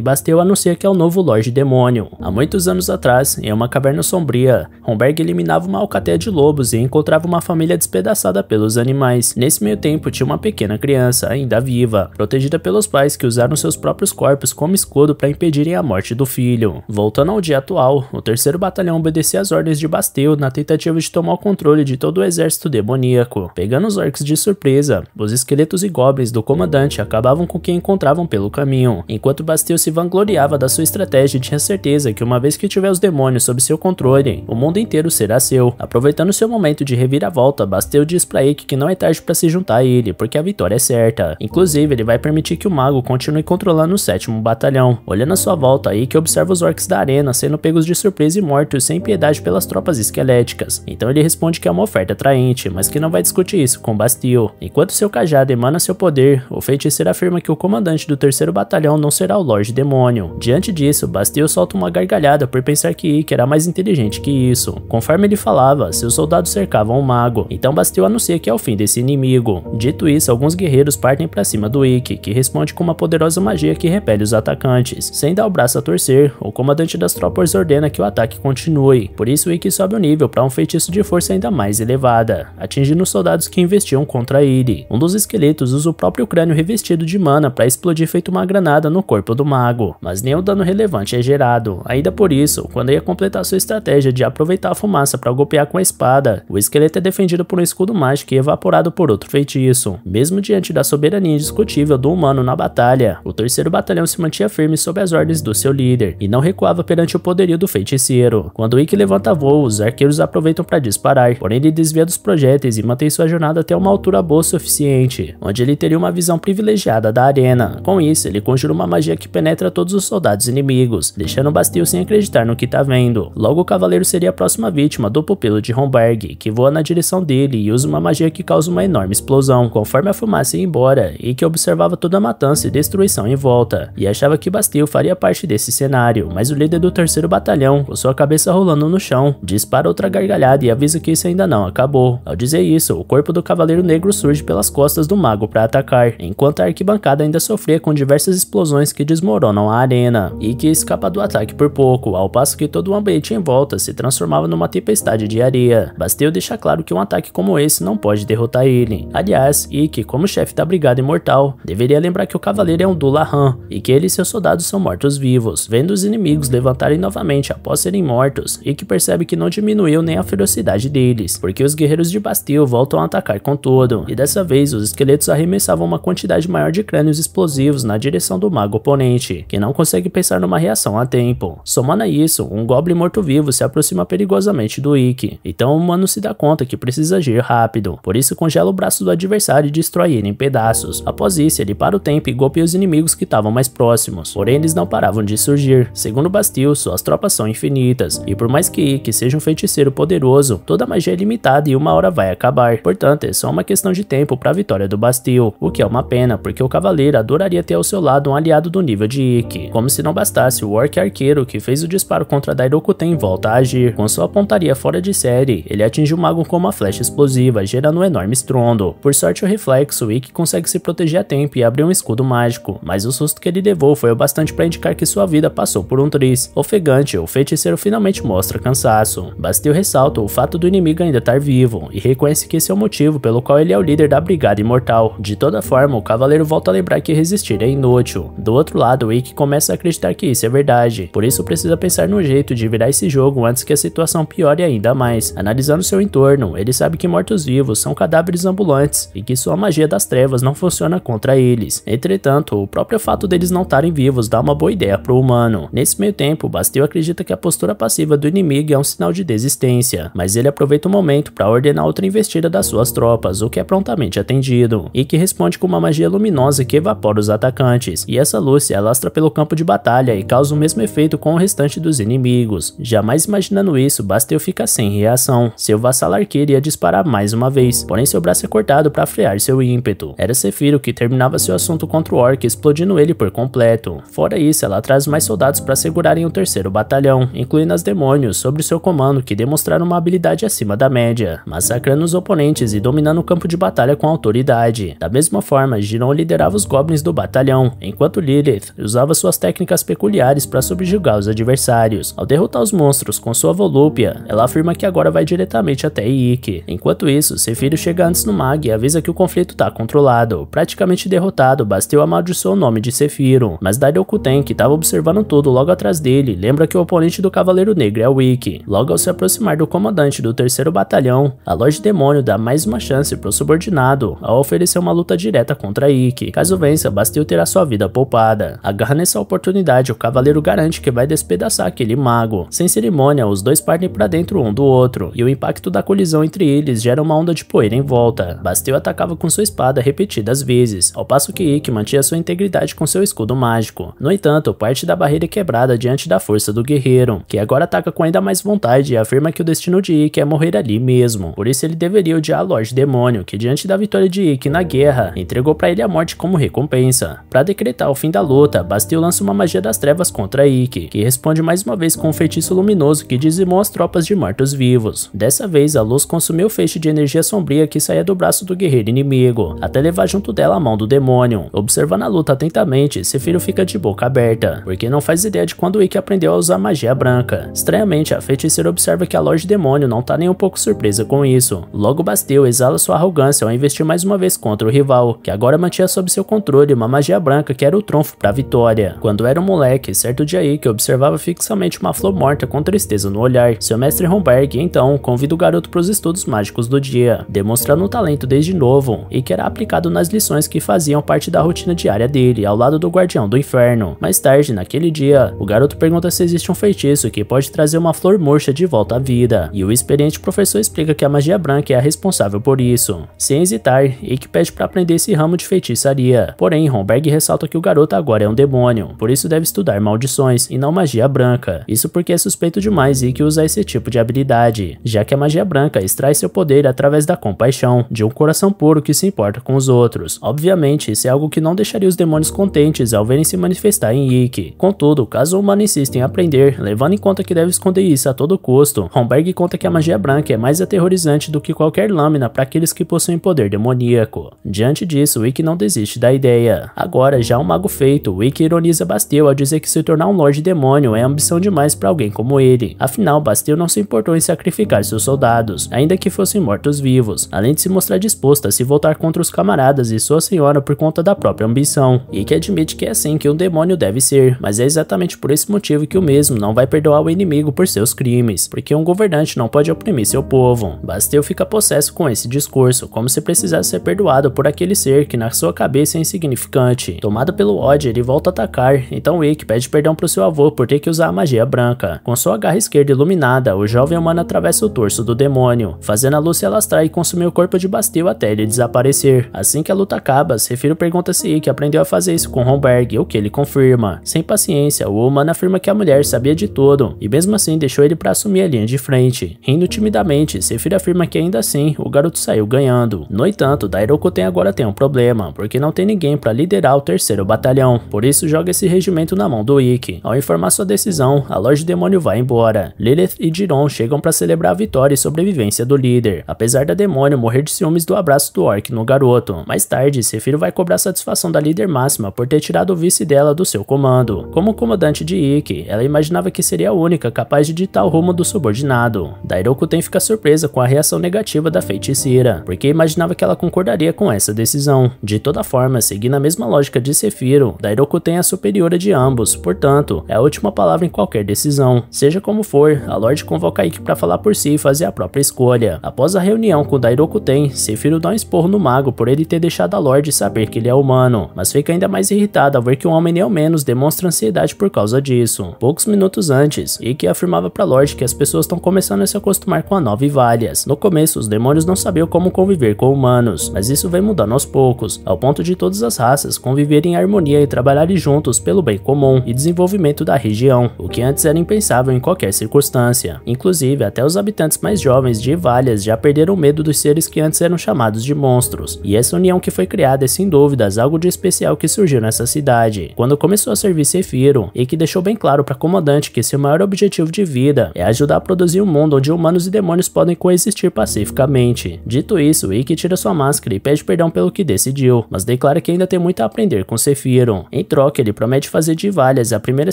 Basteu anuncia que é o novo Lorde Demônio. Há muitos anos atrás, em uma caverna sombria, Romberg eliminava uma alcateia de lobos e encontrava uma família despedaçada pelos animais. Nesse meio tempo, tinha uma pequena criança, ainda viva, protegida pelos pais que usaram seus próprios corpos como escudo para impedirem a morte do filho. Voltando ao dia atual, o terceiro batalhão obedecia às ordens de Basteu na tentativa de tomar o controle de de todo o exército demoníaco. Pegando os orcs de surpresa, os esqueletos e goblins do comandante acabavam com quem encontravam pelo caminho, enquanto Bastille se vangloriava da sua estratégia e tinha certeza que uma vez que tiver os demônios sob seu controle, o mundo inteiro será seu. Aproveitando seu momento de reviravolta, Bastille diz pra Ike que não é tarde para se juntar a ele, porque a vitória é certa. Inclusive, ele vai permitir que o mago continue controlando o sétimo batalhão. Olhando a sua volta, Ike observa os orcs da arena sendo pegos de surpresa e mortos sem piedade pelas tropas esqueléticas. Então ele responde que é uma uma oferta atraente, mas que não vai discutir isso com Bastille. Enquanto seu cajado emana seu poder, o feiticeiro afirma que o comandante do terceiro batalhão não será o Lorde Demônio. Diante disso, Bastille solta uma gargalhada por pensar que Ike era mais inteligente que isso. Conforme ele falava, seus soldados cercavam o mago, então Bastille anuncia que é o fim desse inimigo. Dito isso, alguns guerreiros partem para cima do Ike, que responde com uma poderosa magia que repele os atacantes. Sem dar o braço a torcer, o comandante das tropas ordena que o ataque continue, por isso Ike sobe o nível para um feitiço de força ainda mais mais elevada, atingindo os soldados que investiam contra ele. Um dos esqueletos usa o próprio crânio revestido de mana para explodir feito uma granada no corpo do mago, mas nenhum dano relevante é gerado. Ainda por isso, quando ia completar sua estratégia de aproveitar a fumaça para golpear com a espada, o esqueleto é defendido por um escudo mágico e evaporado por outro feitiço. Mesmo diante da soberania indiscutível do humano na batalha, o terceiro batalhão se mantinha firme sob as ordens do seu líder e não recuava perante o poderio do feiticeiro. Quando Ikki levanta voo, os arqueiros aproveitam para disparar, porém ele desvia dos projéteis e mantém sua jornada até uma altura boa o suficiente, onde ele teria uma visão privilegiada da arena. Com isso, ele conjura uma magia que penetra todos os soldados inimigos, deixando Bastille sem acreditar no que está vendo. Logo, o cavaleiro seria a próxima vítima do pupilo de Homburg, que voa na direção dele e usa uma magia que causa uma enorme explosão, conforme a fumaça ia embora, e que observava toda a matança e destruição em volta, e achava que Bastille faria parte desse cenário, mas o líder do terceiro batalhão, com sua cabeça rolando no chão, dispara outra gargalhada e avisa que isso ainda não não, acabou. Ao dizer isso, o corpo do Cavaleiro Negro surge pelas costas do mago para atacar, enquanto a arquibancada ainda sofria com diversas explosões que desmoronam a arena, e que escapa do ataque por pouco, ao passo que todo o ambiente em volta se transformava numa tempestade de areia. Bastille deixa claro que um ataque como esse não pode derrotar ele. Aliás, Ikki, como chefe da Brigada Imortal, deveria lembrar que o Cavaleiro é um Dulahan, e que ele e seus soldados são mortos-vivos, vendo os inimigos levantarem novamente após serem mortos, e que percebe que não diminuiu nem a ferocidade deles vez, porque os guerreiros de Bastille voltam a atacar com tudo, e dessa vez os esqueletos arremessavam uma quantidade maior de crânios explosivos na direção do mago oponente, que não consegue pensar numa reação a tempo. Somando a isso, um goblin morto-vivo se aproxima perigosamente do Ikki, então o humano se dá conta que precisa agir rápido, por isso congela o braço do adversário e destrói ele em pedaços. Após isso, ele para o tempo e golpeia os inimigos que estavam mais próximos, porém eles não paravam de surgir. Segundo Bastille, suas tropas são infinitas, e por mais que Ikki seja um feiticeiro poderoso, toda a magia limitada e uma hora vai acabar. Portanto, é só uma questão de tempo para a vitória do Bastille, o que é uma pena, porque o Cavaleiro adoraria ter ao seu lado um aliado do nível de Ikki. Como se não bastasse, o Orc Arqueiro, que fez o disparo contra Dairokuten, volta a agir. Com sua pontaria fora de série, ele atinge o mago com uma flecha explosiva, gerando um enorme estrondo. Por sorte, o reflexo, Ikki consegue se proteger a tempo e abrir um escudo mágico, mas o susto que ele levou foi o bastante para indicar que sua vida passou por um tris. Ofegante, o feiticeiro finalmente mostra cansaço. Bastille ressalta o fato do inimigo ainda ainda estar tá vivo, e reconhece que esse é o motivo pelo qual ele é o líder da Brigada Imortal. De toda forma, o Cavaleiro volta a lembrar que resistir é inútil. Do outro lado, Wick começa a acreditar que isso é verdade, por isso precisa pensar no jeito de virar esse jogo antes que a situação piore ainda mais. Analisando seu entorno, ele sabe que mortos-vivos são cadáveres ambulantes e que sua magia das trevas não funciona contra eles. Entretanto, o próprio fato deles não estarem vivos dá uma boa ideia para o humano. Nesse meio tempo, Bastille acredita que a postura passiva do inimigo é um sinal de desistência, mas ele aproveita o momento momento para ordenar outra investida das suas tropas, o que é prontamente atendido, e que responde com uma magia luminosa que evapora os atacantes, e essa luz se alastra pelo campo de batalha e causa o mesmo efeito com o restante dos inimigos. Jamais imaginando isso, basta fica sem reação. Seu vassal arqueiro ia disparar mais uma vez, porém seu braço é cortado para frear seu ímpeto. Era Sefiro que terminava seu assunto contra o Orc, explodindo ele por completo. Fora isso, ela traz mais soldados para segurarem o terceiro batalhão, incluindo as demônios, sobre seu comando que demonstraram uma habilidade acima da média, massacrando os oponentes e dominando o campo de batalha com autoridade. Da mesma forma, Giron liderava os goblins do batalhão, enquanto Lilith usava suas técnicas peculiares para subjugar os adversários. Ao derrotar os monstros com sua volúpia, ela afirma que agora vai diretamente até Ikki. Enquanto isso, Sephiroth chega antes no Mag e avisa que o conflito está controlado. Praticamente derrotado, Bastille amaldiçoou o nome de Sephiroth, mas Kuten que estava observando tudo logo atrás dele, lembra que o oponente do Cavaleiro Negro é o Ikki. Logo ao se aproximar do comandante do terceiro batalhão, batalhão, a Lorde Demônio dá mais uma chance pro subordinado ao oferecer uma luta direta contra Ikki. Caso vença, Bastille terá sua vida poupada. Agarra nessa oportunidade, o cavaleiro garante que vai despedaçar aquele mago. Sem cerimônia, os dois partem para dentro um do outro, e o impacto da colisão entre eles gera uma onda de poeira em volta. Bastille atacava com sua espada repetidas vezes, ao passo que Ikki mantinha sua integridade com seu escudo mágico. No entanto, parte da barreira é quebrada diante da força do guerreiro, que agora ataca com ainda mais vontade e afirma que o destino de Ikki é morrer ali mesmo. Por isso ele deveria odiar Lorde Demônio, que diante da vitória de Ikki na guerra, entregou para ele a morte como recompensa. Para decretar o fim da luta, Basti lança uma magia das trevas contra Ikki, que responde mais uma vez com um feitiço luminoso que dizimou as tropas de mortos-vivos. Dessa vez, a luz consumiu o feixe de energia sombria que saía do braço do guerreiro inimigo, até levar junto dela a mão do demônio. Observando a luta atentamente, Sephiroth fica de boca aberta, porque não faz ideia de quando Ikki aprendeu a usar magia branca. Estranhamente, a feiticeira observa que a Lorde Demônio não tá nem um pouco surpresa com isso. Logo Bastille exala sua arrogância ao investir mais uma vez contra o rival, que agora mantinha sob seu controle uma magia branca que era o trunfo para a vitória. Quando era um moleque, certo dia aí que observava fixamente uma flor morta com tristeza no olhar, seu mestre Homberg então convida o garoto para os estudos mágicos do dia, demonstrando um talento desde novo e que era aplicado nas lições que faziam parte da rotina diária dele, ao lado do Guardião do Inferno. Mais tarde, naquele dia, o garoto pergunta se existe um feitiço que pode trazer uma flor murcha de volta à vida, e o experiente professor professor explica que a magia branca é a responsável por isso. Sem hesitar, Ike pede para aprender esse ramo de feitiçaria. Porém, Romberg ressalta que o garoto agora é um demônio, por isso deve estudar maldições e não magia branca. Isso porque é suspeito demais Ike usar esse tipo de habilidade, já que a magia branca extrai seu poder através da compaixão, de um coração puro que se importa com os outros. Obviamente, isso é algo que não deixaria os demônios contentes ao verem se manifestar em Ike. Contudo, caso o humano insista em aprender, levando em conta que deve esconder isso a todo custo, Romberg conta que a magia branca que é mais aterrorizante do que qualquer lâmina para aqueles que possuem poder demoníaco. Diante disso, Wick não desiste da ideia. Agora, já um mago feito, Wick ironiza Bastille ao dizer que se tornar um Lorde Demônio é ambição demais para alguém como ele. Afinal, Bastille não se importou em sacrificar seus soldados, ainda que fossem mortos-vivos, além de se mostrar disposto a se voltar contra os camaradas e sua senhora por conta da própria ambição, Wick admite que é assim que um demônio deve ser, mas é exatamente por esse motivo que o mesmo não vai perdoar o inimigo por seus crimes, porque um governante não pode oprimir seu seu povo. Basteu fica possesso com esse discurso, como se precisasse ser perdoado por aquele ser que na sua cabeça é insignificante. Tomado pelo ódio, ele volta a atacar, então Wick pede perdão pro seu avô por ter que usar a magia branca. Com sua garra esquerda iluminada, o jovem humano atravessa o torso do demônio, fazendo a luz se alastrar e consumir o corpo de Bastille até ele desaparecer. Assim que a luta acaba, Sefiro pergunta se Ick aprendeu a fazer isso com Romberg, o que ele confirma. Sem paciência, o humano afirma que a mulher sabia de tudo, e mesmo assim deixou ele para assumir a linha de frente. Rindo timidamente, Novamente, afirma que ainda assim, o garoto saiu ganhando. No entanto, dairoku tem agora tem um problema, porque não tem ninguém para liderar o terceiro batalhão, por isso joga esse regimento na mão do Ikki. Ao informar sua decisão, a loja demônio vai embora. Lilith e Jiron chegam para celebrar a vitória e sobrevivência do líder, apesar da demônio morrer de ciúmes do abraço do Orc no garoto. Mais tarde, Sefiro vai cobrar satisfação da líder máxima por ter tirado o vice dela do seu comando. Como comandante de Ikki, ela imaginava que seria a única capaz de ditar o rumo do subordinado. dairoku tem fica surpresa com a reação negativa da feiticeira, porque imaginava que ela concordaria com essa decisão. De toda forma, seguindo a mesma lógica de Sefiro, Dairoku é a superiora de ambos, portanto, é a última palavra em qualquer decisão. Seja como for, a Lorde convoca Ikki para falar por si e fazer a própria escolha. Após a reunião com Dairoku Ten, Sefiro dá um esporro no mago por ele ter deixado a Lorde saber que ele é humano, mas fica ainda mais irritado ao ver que um homem nem ao menos demonstra ansiedade por causa disso. Poucos minutos antes, Ikki afirmava para Lorde que as pessoas estão começando a se acostumar com a nova nove valhas. No começo, os demônios não sabiam como conviver com humanos, mas isso vem mudando aos poucos, ao ponto de todas as raças conviverem em harmonia e trabalharem juntos pelo bem comum e desenvolvimento da região, o que antes era impensável em qualquer circunstância. Inclusive, até os habitantes mais jovens de Valias já perderam medo dos seres que antes eram chamados de monstros, e essa união que foi criada é sem dúvidas algo de especial que surgiu nessa cidade. Quando começou a servir Sephiro, e que deixou bem claro para comandante que seu maior objetivo de vida é ajudar a produzir um mundo onde humanos e demônios podem coexistir pacificamente. Dito isso, Ikki tira sua máscara e pede perdão pelo que decidiu, mas declara que ainda tem muito a aprender com Sephiron. Em troca, ele promete fazer de Valias a primeira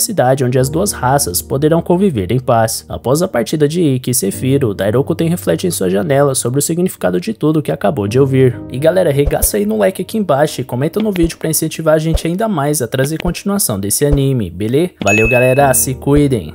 cidade onde as duas raças poderão conviver em paz. Após a partida de Ikki e Sephiroth, Dairoku tem reflete em sua janela sobre o significado de tudo que acabou de ouvir. E galera, regaça aí no like aqui embaixo e comenta no vídeo para incentivar a gente ainda mais a trazer continuação desse anime, beleza? Valeu galera, se cuidem!